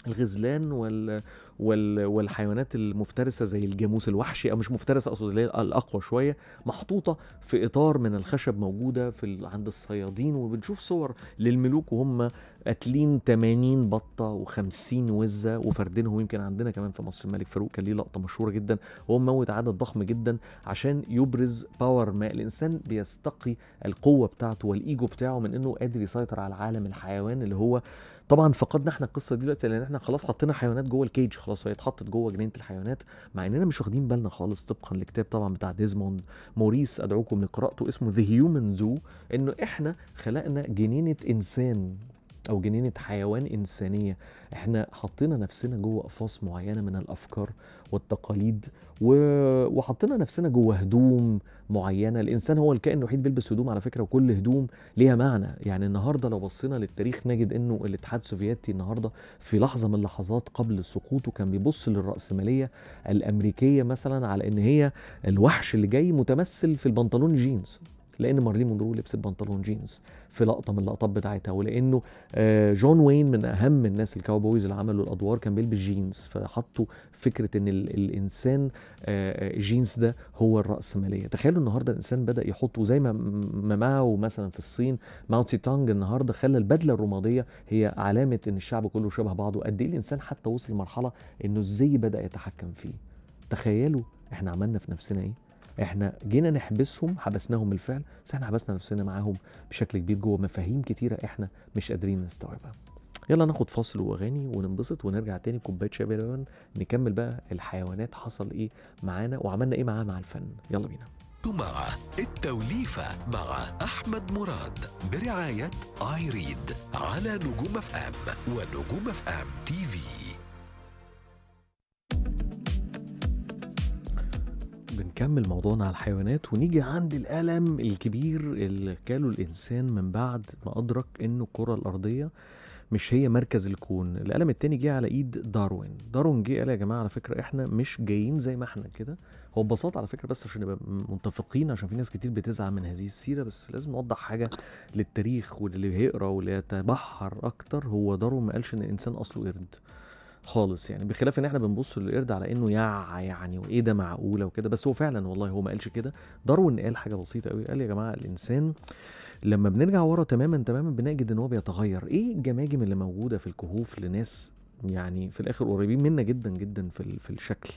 الغزلان وال... وال... والحيوانات المفترسه زي الجاموس الوحشي او مش مفترسه اقصد اللي هي الاقوى شويه محطوطه في اطار من الخشب موجوده في ال... عند الصيادين وبنشوف صور للملوك وهم قاتلين 80 بطه و50 وزه وفردينهم يمكن عندنا كمان في مصر الملك فاروق كان ليه لقطه مشهوره جدا وهو موت عدد ضخم جدا عشان يبرز باور ما الانسان بيستقي القوه بتاعته والايجو بتاعه من انه قادر يسيطر على عالم الحيوان اللي هو طبعا فقدنا احنا القصه دي دلوقتي لان احنا خلاص حطينا حيوانات جوه الكيج خلاص هي اتحطت جوه جنينه الحيوانات مع اننا مش واخدين بالنا خالص طبقا لكتاب طبعا بتاع ديزموند موريس ادعوكم لقراءته اسمه ذا هيومن زو انه احنا خلقنا جنينه انسان او جنينه حيوان انسانيه احنا حطينا نفسنا جوه اقفاص معينه من الافكار والتقاليد و... وحطينا نفسنا جوه هدوم معينه الانسان هو الكائن الوحيد بيلبس هدوم على فكره وكل هدوم ليها معنى يعني النهارده لو بصينا للتاريخ نجد انه الاتحاد السوفيتي النهارده في لحظه من اللحظات قبل سقوطه كان بيبص للراسماليه الامريكيه مثلا على ان هي الوحش اللي جاي متمثل في البنطلون جينز لان مارلين مونرو لبست بنطلون جينز في لقطه من اللقطات بتاعتها ولانه آه، جون وين من اهم الناس الكاوبويز اللي عملوا الادوار كان بيلبس جينز فحطوا فكره ان الانسان الجينز آه، آه، ده هو الراسماليه تخيلوا النهارده الانسان بدا يحطه زي ما ماو مثلا في الصين ماوتي تانج النهارده خلى البدله الرماديه هي علامه ان الشعب كله شبه بعضه قد ايه الانسان حتى وصل لمرحله انه ازاي بدا يتحكم فيه تخيلوا احنا عملنا في نفسنا ايه احنا جينا نحبسهم حبسناهم بالفعل بس احنا حبسنا نفسنا معاهم بشكل كبير جوه مفاهيم كتيره احنا مش قادرين نستوعبها يلا ناخد فاصل واغاني وننبسط ونرجع تاني بكوبايه شاي بلبن نكمل بقى الحيوانات حصل ايه معانا وعملنا ايه معاه مع الفن يلا بينا مع التوليفة مع أحمد مراد برعاية آيريد على نجوم اف ام ونجوم اف ام تي في بنكمل موضوعنا على الحيوانات ونيجي عند الألم الكبير اللي قاله الإنسان من بعد ما أدرك إنه الكرة الأرضية مش هي مركز الكون الألم التاني جه على إيد داروين داروين جه قال يا جماعة على فكرة إحنا مش جايين زي ما إحنا كده هو ببساطة على فكرة بس عشان نبقى متفقين عشان في ناس كتير بتزعل من هذه السيرة بس لازم نوضح حاجة للتاريخ واللي هيقرا واللي يتبحر أكتر هو داروين ما قالش إن الإنسان أصله قرد خالص يعني بخلاف ان احنا بنبص للقرد على انه يع يعني وايه ده معقوله وكده بس هو فعلا والله هو ما قالش كده داروين قال حاجه بسيطه قوي قال يا جماعه الانسان لما بنرجع ورا تماما تماما بنجد ان هو بيتغير ايه الجماجم اللي موجوده في الكهوف لناس يعني في الاخر قريبين منا جدا جدا في في الشكل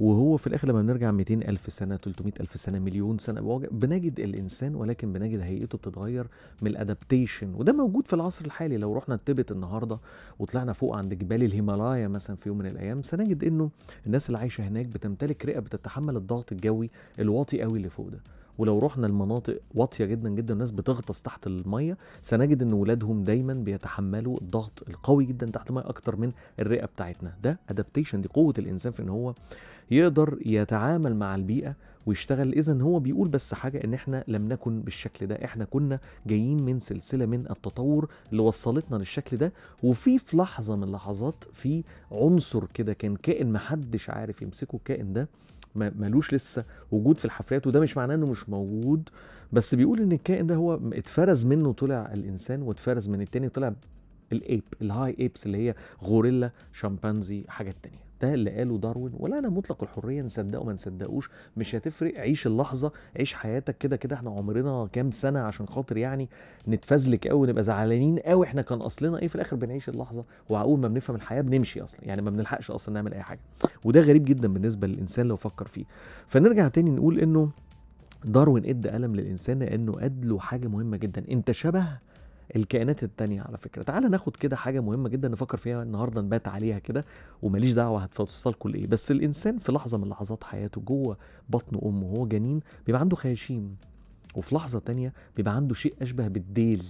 وهو في الاخر لما بنرجع 200 الف سنه 300 الف سنه مليون سنه بنجد الانسان ولكن بنجد هيئته بتتغير من الادابتيشن وده موجود في العصر الحالي لو رحنا التبت النهارده وطلعنا فوق عند جبال الهيمالايا مثلا في يوم من الايام سنجد انه الناس اللي عايشه هناك بتمتلك رئه بتتحمل الضغط الجوي الواطي قوي اللي فوق ده ولو رحنا لمناطق واطيه جدا جدا الناس بتغطس تحت الميه سنجد ان ولادهم دايما بيتحملوا الضغط القوي جدا تحت الميه اكتر من الرئه بتاعتنا ده ادابتيشن دي قوه الانسان في ان هو يقدر يتعامل مع البيئه ويشتغل اذا هو بيقول بس حاجه ان احنا لم نكن بالشكل ده احنا كنا جايين من سلسله من التطور اللي وصلتنا للشكل ده وفي في لحظه من اللحظات في عنصر كده كان كائن محدش عارف يمسكه الكائن ده ملوش لسه وجود في الحفريات وده مش معناه انه مش موجود بس بيقول ان الكائن ده هو اتفرز منه طلع الانسان واتفرز من التاني طلع الايب الهاي ايبس اللي هي غوريلا شمبانزي حاجات تانية ده اللي قاله داروين ولا انا مطلق الحريه نصدقه ما نصدقوش مش هتفرق عيش اللحظه عيش حياتك كده كده احنا عمرنا كام سنه عشان خاطر يعني نتفزلك قوي ونبقى زعلانين قوي احنا كان اصلنا ايه في الاخر بنعيش اللحظه واول ما بنفهم الحياه بنمشي اصلا يعني ما بنلحقش اصلا نعمل اي حاجه وده غريب جدا بالنسبه للانسان لو فكر فيه فنرجع تاني نقول انه داروين ادى قلم للانسان لانه اد له حاجه مهمه جدا انت شبه الكائنات التانية على فكرة تعال ناخد كده حاجة مهمة جدا نفكر فيها النهاردة نبات عليها كده وماليش دعوة هتوصلكوا لإيه بس الإنسان في لحظة من لحظات حياته جوه بطن أمه وهو جنين بيبقى عنده خياشيم وفي لحظة تانية بيبقى عنده شيء أشبه بالديل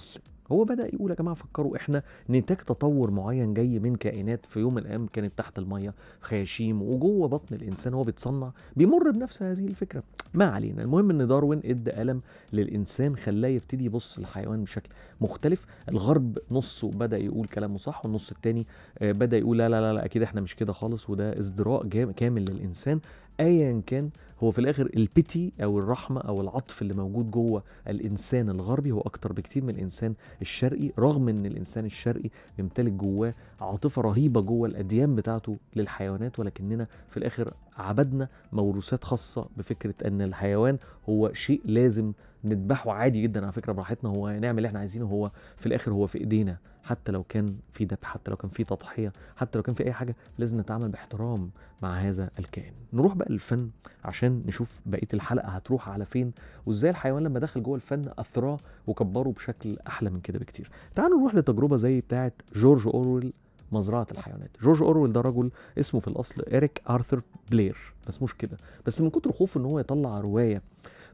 هو بدا يقول يا جماعه فكروا احنا نتاج تطور معين جاي من كائنات في يوم من الايام كانت تحت الميه خياشيم وجوه بطن الانسان هو بيتصنع بيمر بنفس هذه الفكره ما علينا المهم ان داروين ادى الم للانسان خلاه يبتدي يبص للحيوان بشكل مختلف الغرب نصه بدا يقول كلامه صح والنص الثاني آه، بدا يقول لا لا لا, لا اكيد احنا مش كده خالص وده ازدراء كامل للانسان ايا كان هو في الاخر البتي او الرحمه او العطف اللي موجود جوه الانسان الغربي هو اكتر بكتير من الانسان الشرقي رغم ان الانسان الشرقي بيمتلك جواه عاطفه رهيبه جوه الاديان بتاعته للحيوانات ولكننا في الاخر عبدنا موروثات خاصه بفكره ان الحيوان هو شيء لازم نذبحه عادي جدا على فكره براحتنا هو نعمل اللي احنا عايزينه هو في الاخر هو في ايدينا حتى لو كان في ذبح حتى لو كان في تضحيه حتى لو كان في اي حاجه لازم نتعامل باحترام مع هذا الكائن نروح بقى للفن عشان نشوف بقيه الحلقه هتروح على فين وازاي الحيوان لما دخل جوه الفن اثراه وكبره بشكل احلى من كده بكتير تعالوا نروح لتجربه زي بتاعه جورج اورويل مزرعة الحيوانات جورج أورويل ده رجل اسمه في الأصل إريك آرثر بلير بس مش كده بس من كتر خوفه إن هو يطلع رواية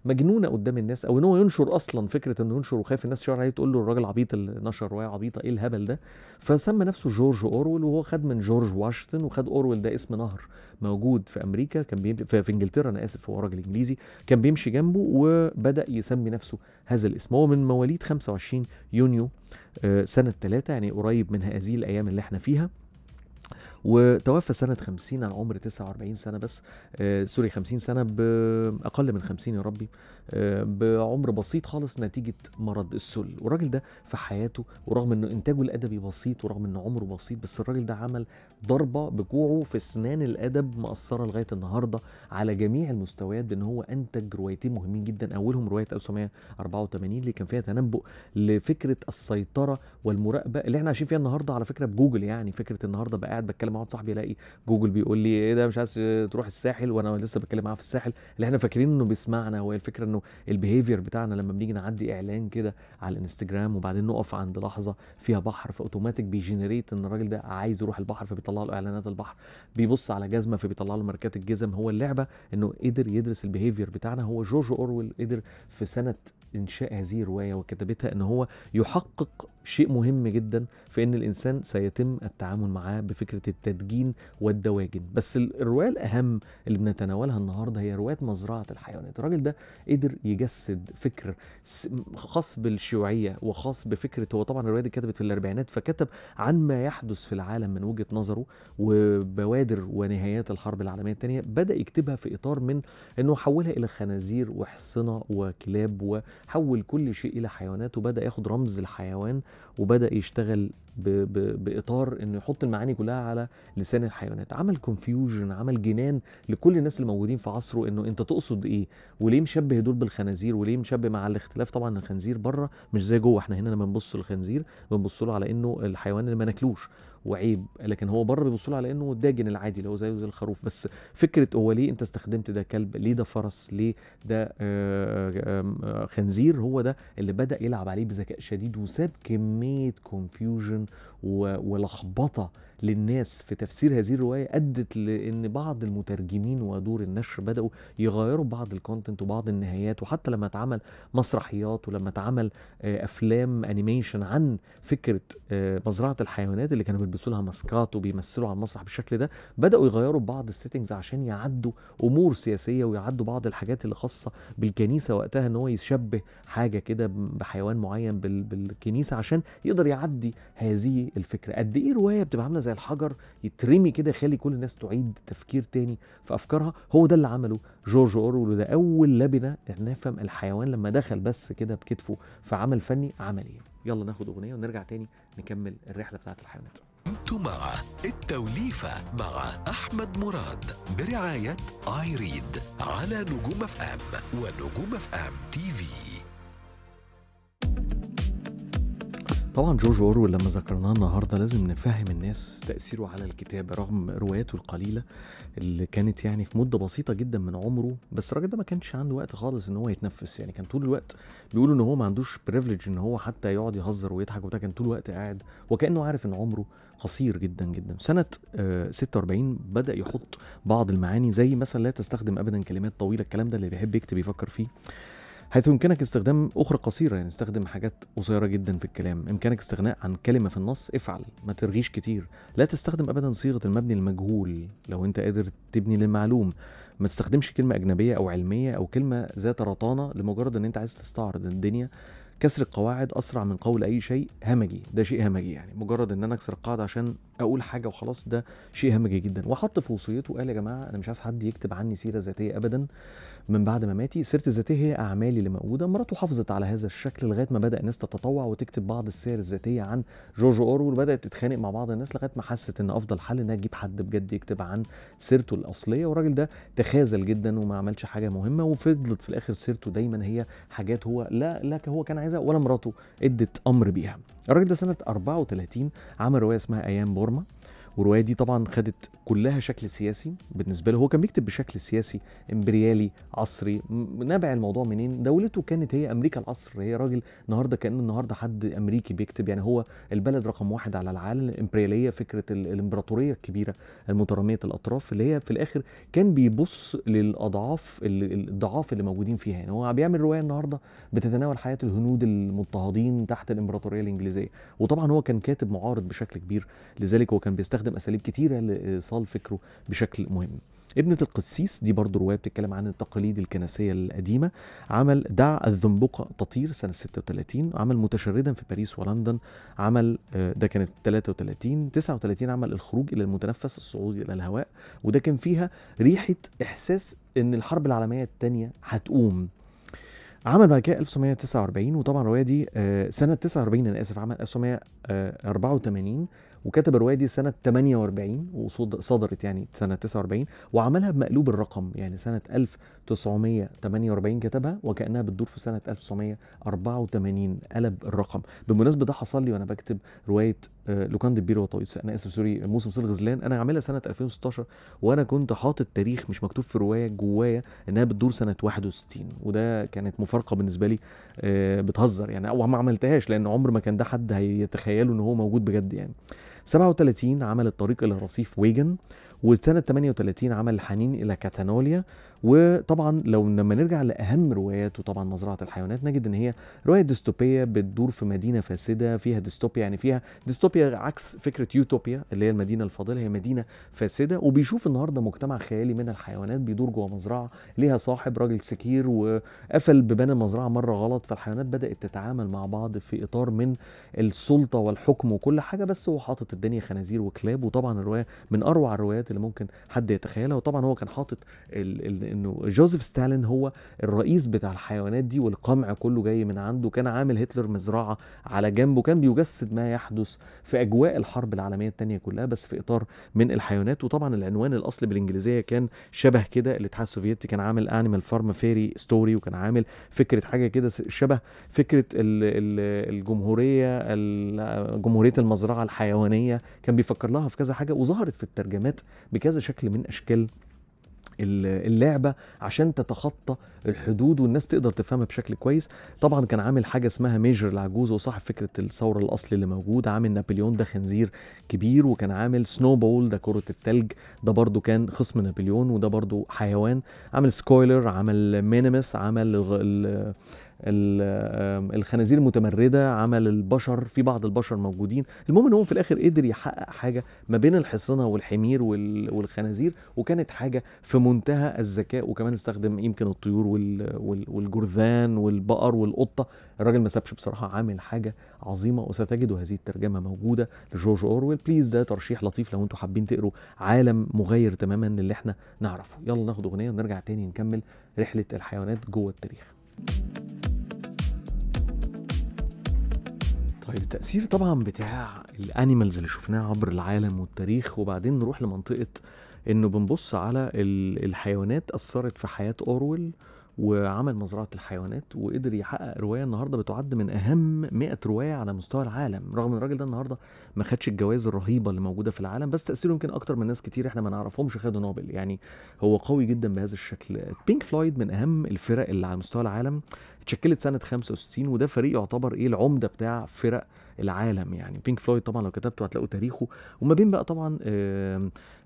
مجنونه قدام الناس او ان هو ينشر اصلا فكره انه ينشر وخايف الناس تشاور عليه تقول له الراجل عبيط اللي نشر روايه عبيطه ايه الهبل ده فسمى نفسه جورج اورويل وهو خد من جورج واشنطن وخد اورويل ده اسم نهر موجود في امريكا كان بيم... في انجلترا انا اسف هو راجل انجليزي كان بيمشي جنبه وبدا يسمي نفسه هذا الاسم هو من مواليد 25 يونيو آه، سنه 3 يعني قريب من هذه الايام اللي احنا فيها وتوفى سنة 50 على عمر 49 سنة بس آه، سوري 50 سنة بأقل من 50 يا ربي آه، بعمر بسيط خالص نتيجة مرض السل والراجل ده في حياته ورغم انه انتاجه الادبي بسيط ورغم انه عمره بسيط بس الراجل ده عمل ضربة بجوعه في اسنان الادب مأثرة لغاية النهاردة على جميع المستويات بان هو انتج روايتين مهمين جدا اولهم رواية 1984 اللي كان فيها تنبؤ لفكرة السيطرة والمراقبة اللي احنا عايشين فيها النهاردة على فكرة بجوجل يعني فكرة النهاردة بقى قاعد بتكلم ما اقعد صاحبي الاقي جوجل بيقول لي ايه ده مش عايز تروح الساحل وانا لسه بتكلم معاه في الساحل اللي احنا فاكرين انه بيسمعنا هو الفكره انه البيهيفير بتاعنا لما بنيجي نعدي اعلان كده على الانستجرام وبعدين نقف عند لحظه فيها بحر فاوتوماتيك بيجنريت ان الراجل ده عايز يروح البحر فبيطلع له اعلانات البحر بيبص على جزمه فبيطلع له ماركات الجزم هو اللعبه انه قدر يدرس البيهيفير بتاعنا هو جورج اورويل قدر في سنه انشاء هذه الروايه وكتابتها ان هو يحقق شيء مهم جدا في ان الانسان سيتم التعامل معاه بفكره التدجين والدواجن بس الروايه الاهم اللي بنتناولها النهارده هي روايه مزرعه الحيوانات الراجل ده قدر يجسد فكر خاص بالشيوعيه وخاص بفكره هو طبعا الروايه دي كتبت في الاربعينات فكتب عن ما يحدث في العالم من وجهه نظره وبوادر ونهايات الحرب العالميه الثانيه بدا يكتبها في اطار من انه حولها الى خنازير وحصنه وكلاب وحول كل شيء الى حيوانات وبدا ياخد رمز الحيوان وبدا يشتغل بـ بـ باطار انه يحط المعاني كلها على لسان الحيوانات عمل كونفيوجن عمل جنان لكل الناس الموجودين في عصره انه انت تقصد ايه وليه مشبه دول بالخنازير وليه مشبه مع الاختلاف طبعا الخنزير بره مش زي جوه احنا هنا لما بنبص للخنزير بنبص له على انه الحيوان اللي ما ناكلوش وعيب لكن هو بره بيبص على انه الداجن العادي اللي هو زيه زي الخروف بس فكره هو ليه انت استخدمت ده كلب ليه ده فرس ليه ده آه، آه، خنزير هو ده اللي بدا يلعب عليه بذكاء شديد وساب كميه كونفيوجن ولخبطه للناس في تفسير هذه الرواية أدت لأن بعض المترجمين ودور النشر بدأوا يغيروا بعض الكونتنت وبعض النهايات وحتى لما اتعمل مسرحيات ولما اتعمل آه، أفلام أنيميشن عن فكرة آه، مزرعة الحيوانات اللي كانوا بيلبسوا لها ماسكات وبيمثلوا على المسرح بالشكل ده بدأوا يغيروا بعض السيتنجز عشان يعدوا أمور سياسية ويعدوا بعض الحاجات اللي خاصة بالكنيسة وقتها إن هو يشبه حاجة كده بحيوان معين بالكنيسة عشان يقدر يعدي هذه الفكرة قد إيه رواية بتبقى عاملة زي الحجر يترمي كده يخلي كل الناس تعيد تفكير تاني في افكارها هو ده اللي عمله جورج اورول ده اول لبنه نفهم الحيوان لما دخل بس كده بكتفه في عمل فني عمل ايه يلا ناخد اغنيه ونرجع تاني نكمل الرحله بتاعت الحيوانات مع التوليفة مع أحمد مراد برعاية آيريد على نجوم اف ام ونجوم اف ام تي في طبعا جورج اورويل لما ذكرناه النهارده لازم نفهم الناس تاثيره على الكتابه رغم رواياته القليله اللي كانت يعني في مده بسيطه جدا من عمره بس الراجل ده ما كانش عنده وقت خالص ان هو يتنفس يعني كان طول الوقت بيقولوا ان هو ما عندوش بريفليج ان هو حتى يقعد يهزر ويضحك وبتاع كان طول الوقت قاعد وكانه عارف ان عمره قصير جدا جدا سنه 46 آه، بدا يحط بعض المعاني زي مثلا لا تستخدم ابدا كلمات طويله الكلام ده اللي بيحب يكتب يفكر فيه حيث يمكنك استخدام أخرى قصيرة يعني استخدم حاجات قصيرة جدا في الكلام إمكانك استغناء عن كلمة في النص افعل ما ترغيش كتير لا تستخدم أبدا صيغة المبني المجهول لو أنت قادر تبني للمعلوم ما تستخدمش كلمة أجنبية أو علمية أو كلمة ذات رطانة لمجرد أن أنت عايز تستعرض الدنيا كسر القواعد اسرع من قول اي شيء همجي ده شيء همجي يعني مجرد ان انا اكسر القاعده عشان اقول حاجه وخلاص ده شيء همجي جدا وحط في وصيته قال يا جماعه انا مش عايز حد يكتب عني سيره ذاتيه ابدا من بعد مماتي ما سيرتي الذاتيه هي اعمالي اللي موجوده مراته حافظت على هذا الشكل لغايه ما بدا الناس تتطوع وتكتب بعض السير الذاتيه عن جورج اورويل بدات تتخانق مع بعض الناس لغايه ما حست ان افضل حل انها تجيب حد بجد يكتب عن سيرته الاصليه والراجل ده تخاذل جدا وما عملش حاجه مهمه وفضلت في الاخر سيرته دايما هي حاجات هو لا لا هو كان عايزها ولا مراته ادت امر بيها الراجل ده سنه 34 عمل روايه اسمها ايام بورما والروايه دي طبعا خدت كلها شكل سياسي بالنسبه له هو كان بيكتب بشكل سياسي امبريالي عصري نابع الموضوع منين دولته كانت هي امريكا العصر هي راجل النهارده كان النهارده حد امريكي بيكتب يعني هو البلد رقم واحد على العالم الامبرياليه فكره الامبراطوريه الكبيره المتراميه الاطراف اللي هي في الاخر كان بيبص للاضعاف الضعاف اللي موجودين فيها يعني هو بيعمل روايه النهارده بتتناول حياه الهنود المضطهدين تحت الامبراطوريه الانجليزيه وطبعا هو كان كاتب معارض بشكل كبير لذلك هو كان بيستخدم بيستخدم اساليب كتيره لايصال فكره بشكل مهم ابنة القسيس دي برضه رواية بتتكلم عن التقاليد الكنسية القديمة عمل دع الذنبقة تطير سنة 36 عمل متشردا في باريس ولندن عمل آه، ده كانت 33 39 عمل الخروج إلى المتنفس الصعود إلى الهواء وده كان فيها ريحة إحساس إن الحرب العالمية الثانية هتقوم عمل بعد كده 1949 وطبعا الروايه دي آه، سنه 49 انا اسف عمل 1984 وكتب الروايه دي سنه 48 وصدرت يعني سنه 49 وعملها بمقلوب الرقم يعني سنه 1948 كتبها وكانها بتدور في سنه 1984 قلب الرقم بالمناسبه ده حصل لي وانا بكتب روايه آه، لوكان بيرو وطويس انا آه، اسف سوري موسم صيد غزلان انا عاملها سنه 2016 وانا كنت حاطط تاريخ مش مكتوب في روايه جوايا انها بتدور سنه 61 وده كانت مفارقه بالنسبه لي آه، بتهزر يعني او ما عملتهاش لان عمر ما كان ده حد هيتخيله ان هو موجود بجد يعني 37 عمل الطريق الى رصيف ويجن وسنة 38 عمل حنين إلى كاتانوليا وطبعا لو لما نرجع لاهم رواياته طبعا مزرعه الحيوانات نجد ان هي روايه ديستوبيه بتدور في مدينه فاسده فيها ديستوبيا يعني فيها ديستوبيا عكس فكره يوتوبيا اللي هي المدينه الفاضله هي مدينه فاسده وبيشوف النهارده مجتمع خيالي من الحيوانات بيدور جوه مزرعه ليها صاحب راجل سكير وقفل ببان المزرعه مره غلط فالحيوانات بدات تتعامل مع بعض في اطار من السلطه والحكم وكل حاجه بس هو حاطط الدنيا خنازير وكلاب وطبعا الروايه من اروع الروايات اللي ممكن حد يتخيلها وطبعا هو كان حاطط انه جوزيف ستالين هو الرئيس بتاع الحيوانات دي والقمع كله جاي من عنده كان عامل هتلر مزرعه على جنبه كان بيجسد ما يحدث في اجواء الحرب العالميه الثانيه كلها بس في اطار من الحيوانات وطبعا العنوان الاصلي بالانجليزيه كان شبه كده الاتحاد السوفيتي كان عامل انيمال فارم فيري ستوري وكان عامل فكره حاجه كده شبه فكره الجمهوريه جمهوريه المزرعه الحيوانيه كان بيفكر لها في كذا حاجه وظهرت في الترجمات بكذا شكل من اشكال اللعبه عشان تتخطى الحدود والناس تقدر تفهمها بشكل كويس طبعا كان عامل حاجه اسمها ميجر العجوز وصاحب فكره الثوره الاصلي اللي موجود عامل نابليون ده خنزير كبير وكان عامل سنو بول ده كره التلج ده برده كان خصم نابليون وده برده حيوان عامل سكويلر عمل مينيمس عمل الخنازير المتمرده عمل البشر في بعض البشر موجودين المهم ان هو في الاخر قدر يحقق حاجه ما بين الحصنه والحمير والخنازير وكانت حاجه في منتهى الذكاء وكمان استخدم يمكن الطيور والجرذان والبقر والقطه الراجل ما سابش بصراحه عامل حاجه عظيمه وستجد هذه الترجمه موجوده لجورج اورويل بليز ده ترشيح لطيف لو انتم حابين تقروا عالم مغاير تماما للي احنا نعرفه يلا ناخد اغنيه ونرجع تاني نكمل رحله الحيوانات جوه التاريخ thank you طيب التأثير طبعا بتاع الانيمالز اللي شفناها عبر العالم والتاريخ وبعدين نروح لمنطقة انه بنبص على الحيوانات اثرت في حياة اورويل وعمل مزرعة الحيوانات وقدر يحقق رواية النهاردة بتعد من أهم 100 رواية على مستوى العالم رغم ان الراجل ده النهاردة ما خدش الجوائز الرهيبة اللي موجودة في العالم بس تأثيره يمكن أكتر من ناس كتير احنا ما نعرفهمش خدوا نوبل يعني هو قوي جدا بهذا الشكل بينك فلويد من أهم الفرق اللي على مستوى العالم اتشكلت سنه 65 وده فريق يعتبر ايه العمده بتاع فرق العالم يعني بينك فلويد طبعا لو كتبته هتلاقوا تاريخه وما بين بقى طبعا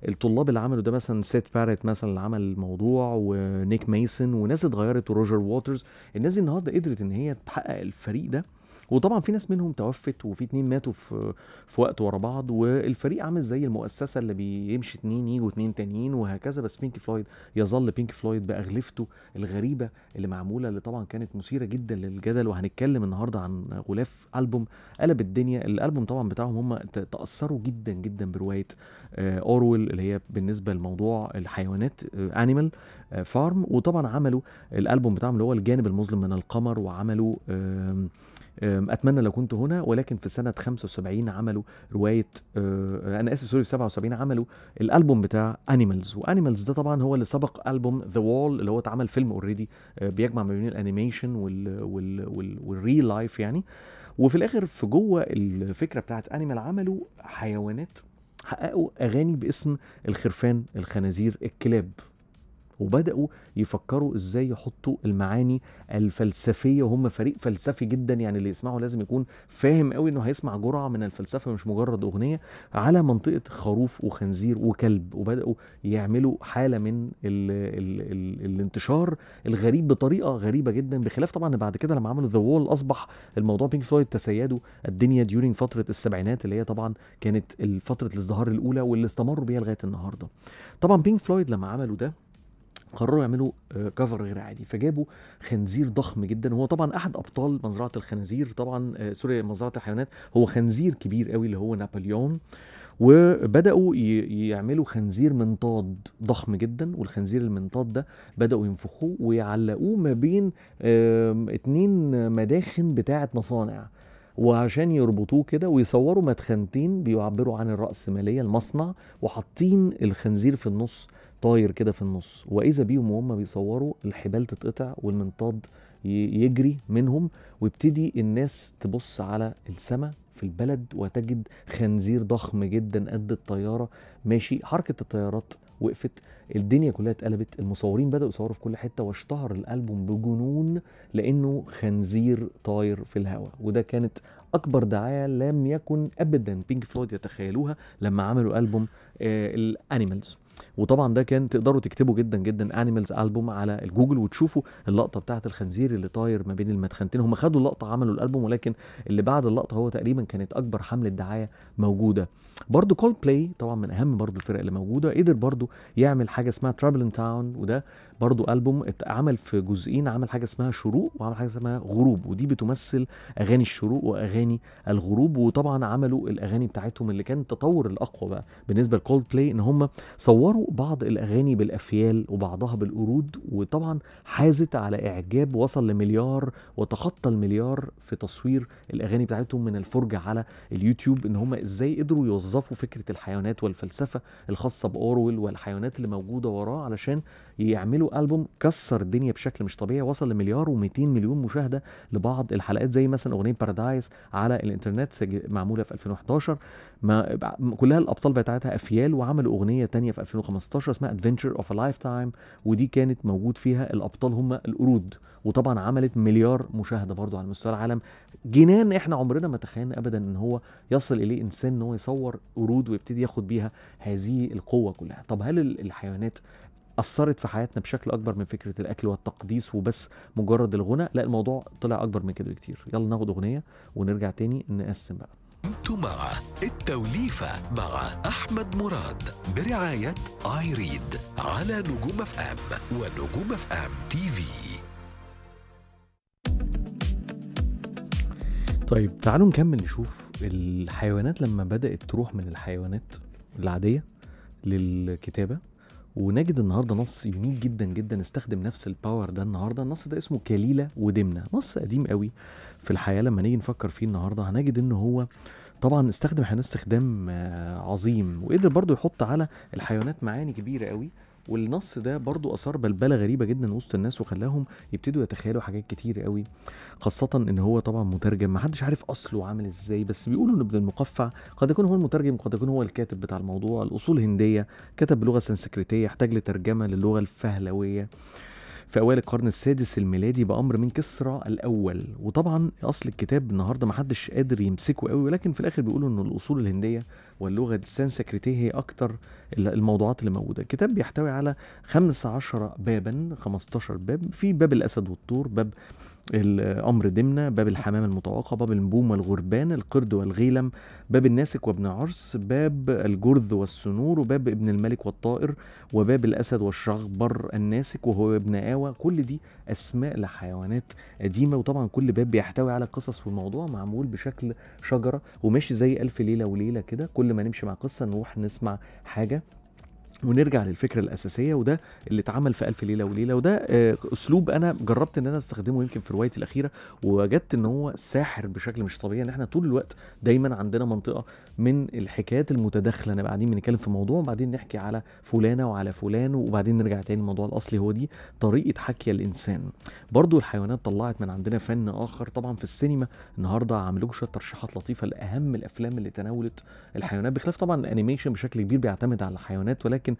الطلاب اللي عملوا ده مثلا سيت باريت مثلا اللي عمل الموضوع ونيك ميسن وناس اتغيرت وروجر ووترز الناس دي النهارده قدرت ان هي تحقق الفريق ده وطبعا في ناس منهم توفت وفي اتنين ماتوا في في وقت ورا بعض والفريق عامل زي المؤسسه اللي بيمشي اتنين يجوا اتنين تانيين وهكذا بس بينك فلويد يظل بينك فلويد باغلفته الغريبه اللي معموله اللي طبعا كانت مثيره جدا للجدل وهنتكلم النهارده عن غلاف البوم قلب الدنيا الالبوم طبعا بتاعهم هم تاثروا جدا جدا بروايه آه، اورويل اللي هي بالنسبه لموضوع الحيوانات انيمال آه، آه، فارم وطبعا عملوا الالبوم بتاعهم اللي هو الجانب المظلم من القمر وعملوا اتمنى لو كنت هنا ولكن في سنه 75 عملوا روايه أه، انا اسف سوري في 77 عملوا الالبوم بتاع انيمالز وانيمالز ده طبعا هو اللي سبق البوم ذا وول اللي هو اتعمل فيلم اوريدي أه، بيجمع ما بين الانيميشن وال وال وال والريل لايف يعني وفي الاخر في جوه الفكره بتاعت انيمال عملوا حيوانات حققوا اغاني باسم الخرفان الخنازير الكلاب وبداوا يفكروا ازاي يحطوا المعاني الفلسفيه وهم فريق فلسفي جدا يعني اللي يسمعه لازم يكون فاهم قوي انه هيسمع جرعه من الفلسفه مش مجرد اغنيه على منطقه خروف وخنزير وكلب وبداوا يعملوا حاله من ال ال ال الانتشار الغريب بطريقه غريبه جدا بخلاف طبعا بعد كده لما عملوا ذا وول اصبح الموضوع بينك فلويد تسيدوا الدنيا ديورينج فتره السبعينات اللي هي طبعا كانت فتره الازدهار الاولى واللي استمروا بيها لغايه النهارده طبعا بينك فلويد لما عملوا ده قرروا يعملوا كفر آه، غير عادي فجابوا خنزير ضخم جدا هو طبعا احد ابطال مزرعه الخنازير طبعا آه، سوري مزرعه الحيوانات هو خنزير كبير قوي اللي هو نابليون وبداوا يعملوا خنزير منطاد ضخم جدا والخنزير المنطاد ده بداوا ينفخوه ويعلقوه ما بين اتنين مداخن بتاعه مصانع وعشان يربطوه كده ويصوروا مدخنتين بيعبروا عن الرأسمالية المصنع وحاطين الخنزير في النص طاير كده في النص واذا بيهم وهم بيصوروا الحبال تتقطع والمنطاد يجري منهم ويبتدي الناس تبص على السماء في البلد وتجد خنزير ضخم جدا قد الطياره ماشي حركه الطيارات وقفت الدنيا كلها اتقلبت المصورين بداوا يصوروا في كل حته واشتهر الالبوم بجنون لانه خنزير طاير في الهواء وده كانت اكبر دعايه لم يكن ابدا بينك فلويد يتخيلوها لما عملوا البوم آه الانيمالز وطبعا ده كان تقدروا تكتبوا جدا جدا انيمالز البوم على الجوجل وتشوفوا اللقطه بتاعه الخنزير اللي طاير ما بين المدخنتين هم خدوا اللقطه عملوا الالبوم ولكن اللي بعد اللقطه هو تقريبا كانت اكبر حمله دعايه موجوده برضو كول بلاي طبعا من اهم برضو الفرق اللي موجوده قدر برضو يعمل حاجه اسمها ترابلن تاون وده برضو البوم اتعمل في جزئين عمل حاجه اسمها شروق وعمل حاجه اسمها غروب ودي بتمثل اغاني الشروق واغاني الغروب وطبعا عملوا الاغاني بتاعتهم اللي كان التطور الاقوى بقى بالنسبه لكولد بلاي ان هم صوروا بعض الأغاني بالأفيال وبعضها بالقرود وطبعا حازت على إعجاب وصل لمليار وتخطى المليار في تصوير الأغاني بتاعتهم من الفرجة على اليوتيوب إن هم إزاي قدروا يوظفوا فكرة الحيوانات والفلسفة الخاصة بأورويل والحيوانات اللي موجودة وراه علشان يعملوا ألبوم كسر الدنيا بشكل مش طبيعي وصل لمليار و200 مليون مشاهدة لبعض الحلقات زي مثلا أغنية بارادايس على الإنترنت معمولة في 2011 ما كلها الابطال بتاعتها افيال وعملوا اغنيه تانية في 2015 اسمها ادفنتشر اوف ا لايف تايم ودي كانت موجود فيها الابطال هم القرود وطبعا عملت مليار مشاهده برضو على مستوى العالم جنان احنا عمرنا ما تخيلنا ابدا ان هو يصل اليه انسان ان هو يصور قرود ويبتدي ياخد بيها هذه القوه كلها طب هل الحيوانات اثرت في حياتنا بشكل اكبر من فكره الاكل والتقديس وبس مجرد الغنى لا الموضوع طلع اكبر من كده بكتير يلا ناخد اغنيه ونرجع تاني نقسم بقى أنتم مع التوليفة مع أحمد مراد برعاية آيريد على نجوم اف ام ونجوم اف ام تي في طيب تعالوا نكمل نشوف الحيوانات لما بدأت تروح من الحيوانات العادية للكتابة ونجد النهارده نص يونيك جدا جدا استخدم نفس الباور ده النهارده النص ده اسمه كليله ودمنه نص قديم قوي في الحياه لما نيجي نفكر فيه النهارده هنجد ان هو طبعا استخدم حيوانات استخدام آه، عظيم وقدر برضو يحط على الحيوانات معاني كبيره قوي والنص ده برضو اثار بلبله غريبه جدا وسط الناس وخلاهم يبتدوا يتخيلوا حاجات كتير قوي خاصه ان هو طبعا مترجم محدش عارف اصله عامل ازاي بس بيقولوا ان ابن المقفع قد يكون هو المترجم قد يكون هو الكاتب بتاع الموضوع الاصول هنديه كتب بلغه سنسكريتيه احتاج لترجمه للغه الفهلويه في أوائل القرن السادس الميلادي بأمر من كسرى الأول وطبعا أصل الكتاب النهاردة محدش قادر يمسكه قوي ولكن في الآخر بيقولوا إن الأصول الهندية واللغه السنسكريتيه هي اكتر الموضوعات اللي موجوده الكتاب بيحتوي على 15 بابا 15 باب في باب الاسد والطور باب الأمر دمنة باب الحمام المطوقة باب النبوم والغربان القرد والغيلم باب الناسك وابن عرس باب الجرذ والسنور وباب ابن الملك والطائر وباب الأسد والشغبر الناسك وهو ابن آوى كل دي أسماء لحيوانات قديمة وطبعا كل باب بيحتوي على قصص والموضوع معمول بشكل شجرة وماشي زي ألف ليلة وليلة كده كل ما نمشي مع قصة نروح نسمع حاجة ونرجع للفكره الاساسيه وده اللي اتعمل في الف ليله وليله وده آه، اسلوب انا جربت ان انا استخدمه يمكن في روايتي الاخيره ووجدت ان هو ساحر بشكل مش طبيعي ان احنا طول الوقت دايما عندنا منطقه من الحكايات المتداخله انا قاعدين بنتكلم في موضوع وبعدين نحكي على فلانه وعلى فلان وبعدين نرجع تاني للموضوع الاصلي هو دي طريقه حكي الانسان برضو الحيوانات طلعت من عندنا فن اخر طبعا في السينما النهارده لكم شويه ترشيحات لطيفه لاهم الافلام اللي تناولت الحيوانات بخلاف طبعا الانيميشن بشكل كبير بيعتمد على الحيوانات ولكن لكن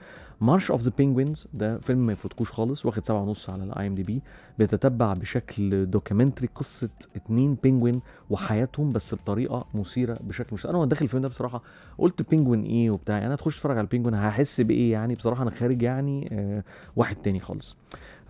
مارش اوف ذا بينجوينز ده فيلم ما يفوتكوش خالص واخد سبعة ونص على الاي ام دي بي بيتتبع بشكل دوكيومنتري قصه اتنين بينجوين وحياتهم بس بطريقه مثيره بشكل مش انا وانا داخل الفيلم ده بصراحه قلت بينجوين ايه وبتاع يعني انا هتخش اتفرج على البينجوين هحس بايه يعني بصراحه انا خارج يعني آه واحد تاني خالص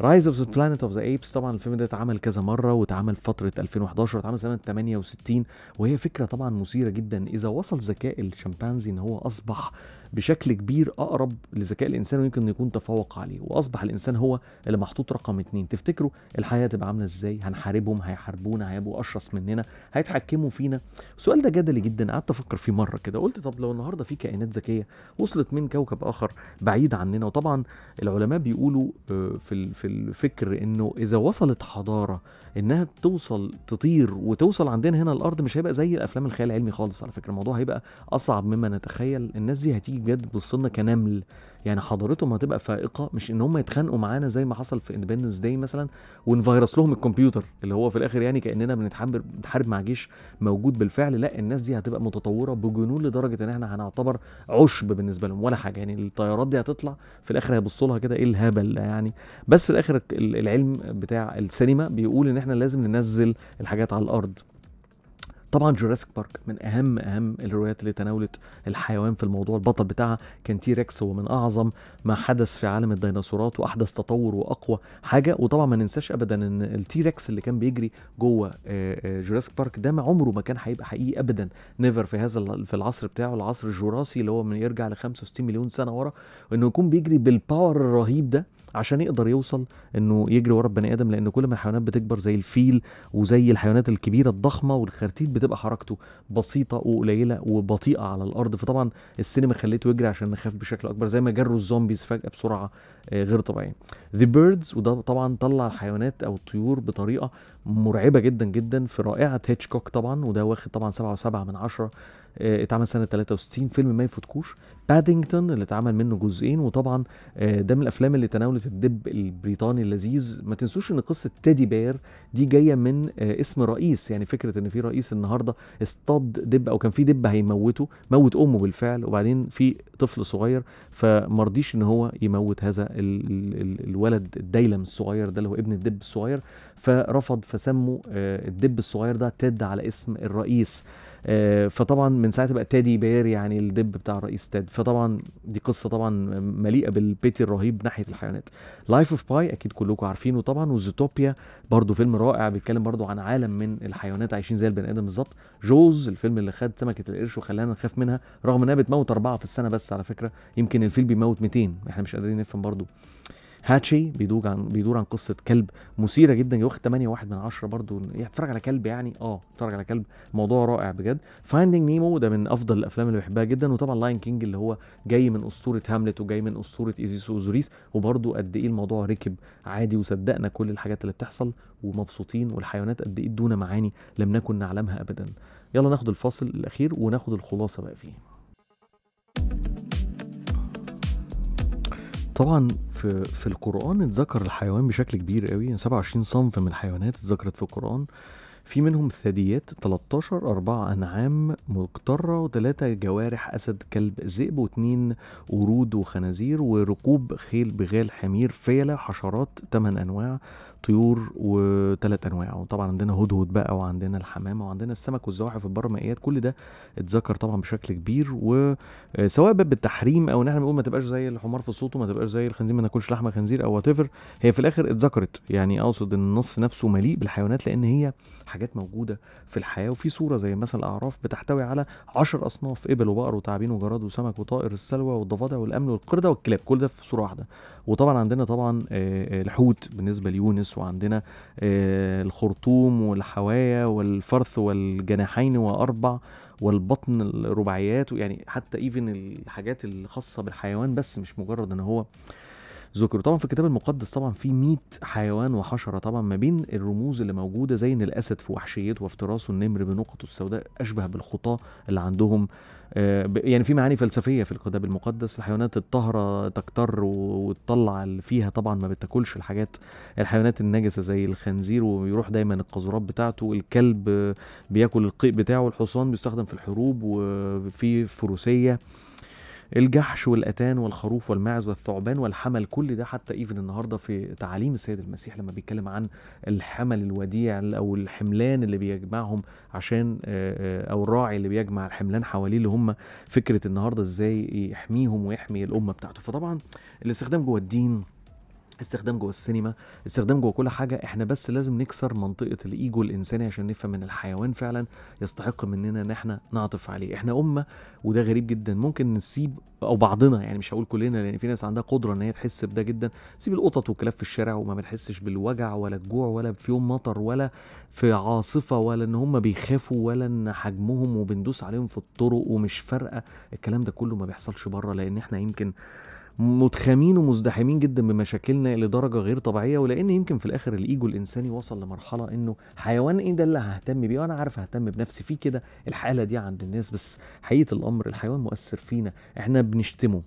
رايز اوف ذا بلانيت اوف ذا ايبس طبعا الفيلم ده اتعمل كذا مره واتعمل فتره 2011 واتعمل سنه 68 وهي فكره طبعا مثيره جدا اذا وصل ذكاء الشمبانزي ان هو اصبح بشكل كبير اقرب لذكاء الانسان ويمكن يكون تفوق عليه واصبح الانسان هو اللي محطوط رقم اتنين تفتكروا الحياه هتبقى عامله ازاي هنحاربهم هيحاربونا هيبقوا اشرس مننا هيتحكموا فينا السؤال ده جدلي جدا قعدت افكر فيه مره كده قلت طب لو النهارده في كائنات ذكيه وصلت من كوكب اخر بعيد عننا وطبعا العلماء بيقولوا آه، في في الفكر انه اذا وصلت حضاره انها توصل تطير وتوصل عندنا هنا الارض مش هيبقى زي الافلام الخيال العلمي خالص على فكره الموضوع هيبقى اصعب مما نتخيل الناس دي هتيجي تيجي بجد تبص لنا كنمل يعني حضارتهم هتبقى فائقه مش ان هم يتخانقوا معانا زي ما حصل في اندبندنس داي مثلا ونفيرس لهم الكمبيوتر اللي هو في الاخر يعني كاننا بنتحارب بنتحارب مع جيش موجود بالفعل لا الناس دي هتبقى متطوره بجنون لدرجه ان احنا هنعتبر عشب بالنسبه لهم ولا حاجه يعني الطيارات دي هتطلع في الاخر هيبصوا لها كده ايه الهبل يعني بس في الاخر العلم بتاع السينما بيقول ان احنا لازم ننزل الحاجات على الارض طبعا جوراسيك بارك من اهم اهم الروايات اللي تناولت الحيوان في الموضوع البطل بتاعها كان تي ريكس هو من اعظم ما حدث في عالم الديناصورات واحدث تطور واقوى حاجه وطبعا ما ننساش ابدا ان التي ريكس اللي كان بيجري جوه جوراسيك آه، بارك آه، ده ما عمره ما كان هيبقى حقيقي ابدا نيفر في هذا في العصر بتاعه العصر الجوراسي اللي هو من يرجع ل 65 مليون سنه ورا انه يكون بيجري بالباور الرهيب ده عشان يقدر يوصل انه يجري ورا البني ادم لان كل ما الحيوانات بتكبر زي الفيل وزي الحيوانات الكبيره الضخمه والخرتيت بتبقى حركته بسيطه وقليله وبطيئه على الارض فطبعا السينما خليته يجري عشان نخاف بشكل اكبر زي ما جروا الزومبيز فجاه بسرعه آه، غير طبيعيه ذا بيردز وده طبعا طلع الحيوانات او الطيور بطريقه مرعبه جدا جدا في رائعه هيتشكوك طبعا وده واخد طبعا 7.7 من 10 آه، اتعمل سنه 63 فيلم ما يفوتكوش بادينجتون اللي اتعمل منه جزئين وطبعا آه، ده من الافلام اللي تناولت الدب البريطاني اللذيذ ما تنسوش ان قصه تيدي بير دي جايه من آه، اسم رئيس يعني فكره ان في رئيس النهارده اصطاد دب او كان في دب هيموته موت امه بالفعل وبعدين في طفل صغير فمرضيش ان هو يموت هذا الولد الديلم الصغير ده اللي هو ابن الدب الصغير فرفض فسموا الدب الصغير ده تيد على اسم الرئيس آه، فطبعا من ساعتها بقى تادي بير يعني الدب بتاع الرئيس تاد فطبعا دي قصه طبعا مليئه بالبيتي الرهيب ناحيه الحيوانات لايف اوف باي اكيد كلكم عارفينه طبعا وزوتوبيا برضو فيلم رائع بيتكلم برضو عن عالم من الحيوانات عايشين زي البني ادم بالظبط جوز الفيلم اللي خد سمكه القرش وخلانا نخاف منها رغم انها بتموت اربعه في السنه بس على فكره يمكن الفيل بيموت 200 احنا مش قادرين نفهم برضو هاتشي بيدور عن بيدور عن قصه كلب مثيره جدا واخد 8 واحد من 10 برضو اتفرج على كلب يعني اه اتفرج على كلب موضوع رائع بجد فايندينج نيمو ده من افضل الافلام اللي بحبها جدا وطبعا لاين كينج اللي هو جاي من اسطوره هاملت وجاي من اسطوره ايزيس اوزوريس وبرضو قد ايه الموضوع ركب عادي وصدقنا كل الحاجات اللي بتحصل ومبسوطين والحيوانات قد ايه ادونا معاني لم نكن نعلمها ابدا يلا ناخد الفاصل الاخير وناخد الخلاصه بقى فيه طبعا في في القرآن اتذكر الحيوان بشكل كبير قوي 27 يعني صنف من الحيوانات اتذكرت في القرآن في منهم الثدييات 13 أربعة أنعام مقترة وثلاثة جوارح أسد كلب ذئب واثنين قرود وخنازير وركوب خيل بغال حمير فيلة حشرات 8 أنواع طيور وثلاث انواع وطبعا عندنا هدهد بقى وعندنا الحمامه وعندنا السمك والزواحف البرمائيات كل ده اتذكر طبعا بشكل كبير وسواء آه، باب بالتحريم او ان احنا بنقول ما تبقاش زي الحمار في صوته ما تبقاش زي الخنزير ما ناكلش لحمه خنزير او وات هي في الاخر اتذكرت يعني اقصد ان النص نفسه مليء بالحيوانات لان هي حاجات موجوده في الحياه وفي صوره زي مثلا الاعراف بتحتوي على 10 اصناف ابل وبقر وتعابين وجراد وسمك وطائر السلوى والضفادع والامن والقرده والكلاب كل ده في صوره واحده وطبعا عندنا طبعا آه، آه، الحوت بالنسبه ليونس الفارس وعندنا آه، الخرطوم والحوايا والفرث والجناحين وأربع والبطن الرباعيات يعني حتى ايفن الحاجات الخاصة بالحيوان بس مش مجرد ان هو ذكروا طبعا في الكتاب المقدس طبعا في 100 حيوان وحشره طبعا ما بين الرموز اللي موجوده زي ان الاسد في وحشيته وافتراسه النمر بنقطه السوداء اشبه بالخطاه اللي عندهم آه، يعني في معاني فلسفيه في الكتاب المقدس الحيوانات الطاهره تكتر وتطلع اللي فيها طبعا ما بتاكلش الحاجات الحيوانات النجسه زي الخنزير ويروح دايما القاذورات بتاعته الكلب بياكل القيء بتاعه الحصان بيستخدم في الحروب وفي فروسيه الجحش والأتان والخروف والماعز والثعبان والحمل كل ده حتى ايفن النهارده في تعاليم السيد المسيح لما بيتكلم عن الحمل الوديع او الحملان اللي بيجمعهم عشان آه، آه، او الراعي اللي بيجمع الحملان حواليه اللي هم فكره النهارده ازاي يحميهم ويحمي الامه بتاعته فطبعا الاستخدام جوه الدين استخدام جوه السينما استخدام جوه كل حاجه احنا بس لازم نكسر منطقه الايجو الانساني عشان نفهم ان الحيوان فعلا يستحق مننا ان احنا نعطف عليه احنا امه وده غريب جدا ممكن نسيب او بعضنا يعني مش هقول كلنا لان في ناس عندها قدره ان هي تحس بده جدا سيب القطط والكلاب في الشارع وما بنحسش بالوجع ولا الجوع ولا في يوم مطر ولا في عاصفه ولا ان هم بيخافوا ولا ان حجمهم وبندوس عليهم في الطرق ومش فارقه الكلام ده كله ما بيحصلش بره لان احنا يمكن متخامين ومزدحمين جدا بمشاكلنا لدرجه غير طبيعيه ولان يمكن في الاخر الايجو الانساني وصل لمرحله انه حيوان ايه ده اللي ههتم بيه وانا عارف اهتم بنفسي في كده الحاله دي عند الناس بس حقيقه الامر الحيوان مؤثر فينا احنا بنشتمه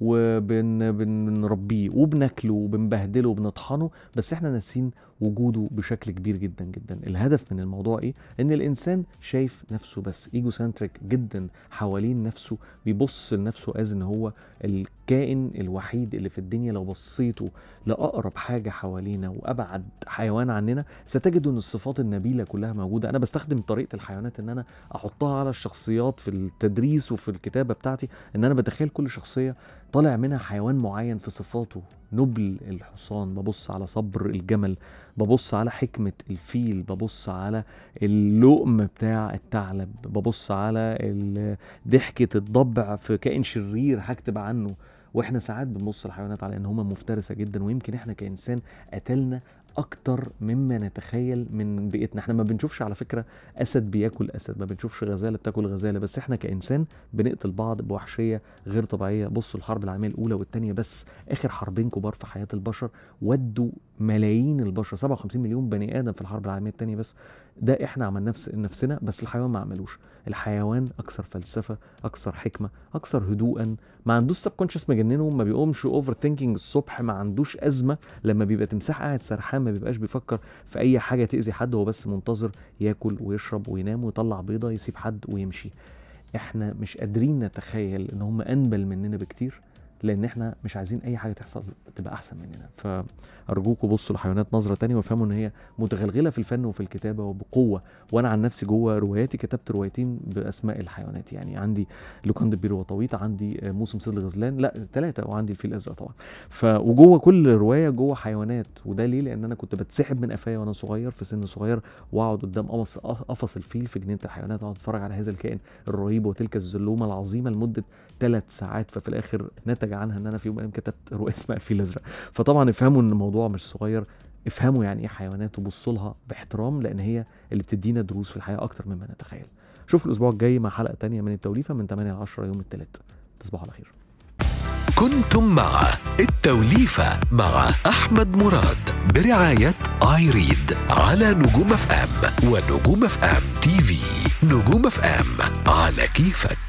وبنربيه وبناكله وبنبهدله وبنطحنه بس احنا ناسين وجوده بشكل كبير جدا جدا الهدف من الموضوع ايه ان الانسان شايف نفسه بس ايجو سنتريك جدا حوالين نفسه بيبص لنفسه از ان هو الكائن الوحيد اللي في الدنيا لو بصيته لاقرب حاجه حوالينا وابعد حيوان عننا ستجد ان الصفات النبيله كلها موجوده انا بستخدم طريقه الحيوانات ان انا احطها على الشخصيات في التدريس وفي الكتابه بتاعتي ان انا بدخل كل شخصيه طالع منها حيوان معين في صفاته نبل الحصان ببص على صبر الجمل ببص على حكمة الفيل ببص على اللؤم بتاع الثعلب ببص على ضحكة الضبع في كائن شرير هكتب عنه واحنا ساعات بنبص الحيوانات على ان هم مفترسه جدا ويمكن احنا كانسان قتلنا اكتر مما نتخيل من بيئتنا احنا ما بنشوفش على فكره اسد بياكل اسد ما بنشوفش غزاله بتاكل غزاله بس احنا كانسان بنقتل بعض بوحشيه غير طبيعيه بصوا الحرب العالميه الاولى والثانيه بس اخر حربين كبار في حياه البشر ودوا ملايين البشر 57 مليون بني ادم في الحرب العالميه الثانيه بس ده احنا عملناه نفس نفسنا بس الحيوان ما عملوش الحيوان اكثر فلسفه اكثر حكمه اكثر هدوءا ما عندوش سب كونشس مجننه ما بيقومش اوفر ثينكينج الصبح ما عندوش ازمه لما بيبقى تمساح قاعد سرحان ما بيبقاش بيفكر في اي حاجه تاذي حد هو بس منتظر ياكل ويشرب وينام ويطلع بيضه يسيب حد ويمشي احنا مش قادرين نتخيل ان هم انبل مننا بكتير لان احنا مش عايزين اي حاجه تحصل تبقى احسن مننا فارجوكم بصوا لحيوانات نظره تانية وافهموا ان هي متغلغله في الفن وفي الكتابه وبقوه وانا عن نفسي جوه رواياتي كتبت روايتين باسماء الحيوانات يعني عندي لوكان دبير وطويط عندي موسم صيد الغزلان لا ثلاثه وعندي الفيل الازرق طبعا ف وجوه كل روايه جوه حيوانات وده ليه لان انا كنت بتسحب من قفايا وانا صغير في سن صغير واقعد قدام قفص قفص الفيل في جنينه الحيوانات اقعد اتفرج على هذا الكائن الرهيب وتلك الزلومه العظيمه لمده ثلاث ساعات ففي الاخر نتج عنها ان انا في يوم من كتبت روايه اسمها الفيل الازرق فطبعا افهموا ان الموضوع مش صغير افهموا يعني ايه حيوانات وبصوا لها باحترام لان هي اللي بتدينا دروس في الحياه اكتر مما نتخيل شوف الاسبوع الجاي مع حلقه تانية من التوليفه من 8 ل 10 يوم الثلاث تصبحوا على خير كنتم مع التوليفة مع أحمد مراد برعاية اي ريد على نجوم اف ام ونجوم اف ام تي في نجوم اف ام على كيفك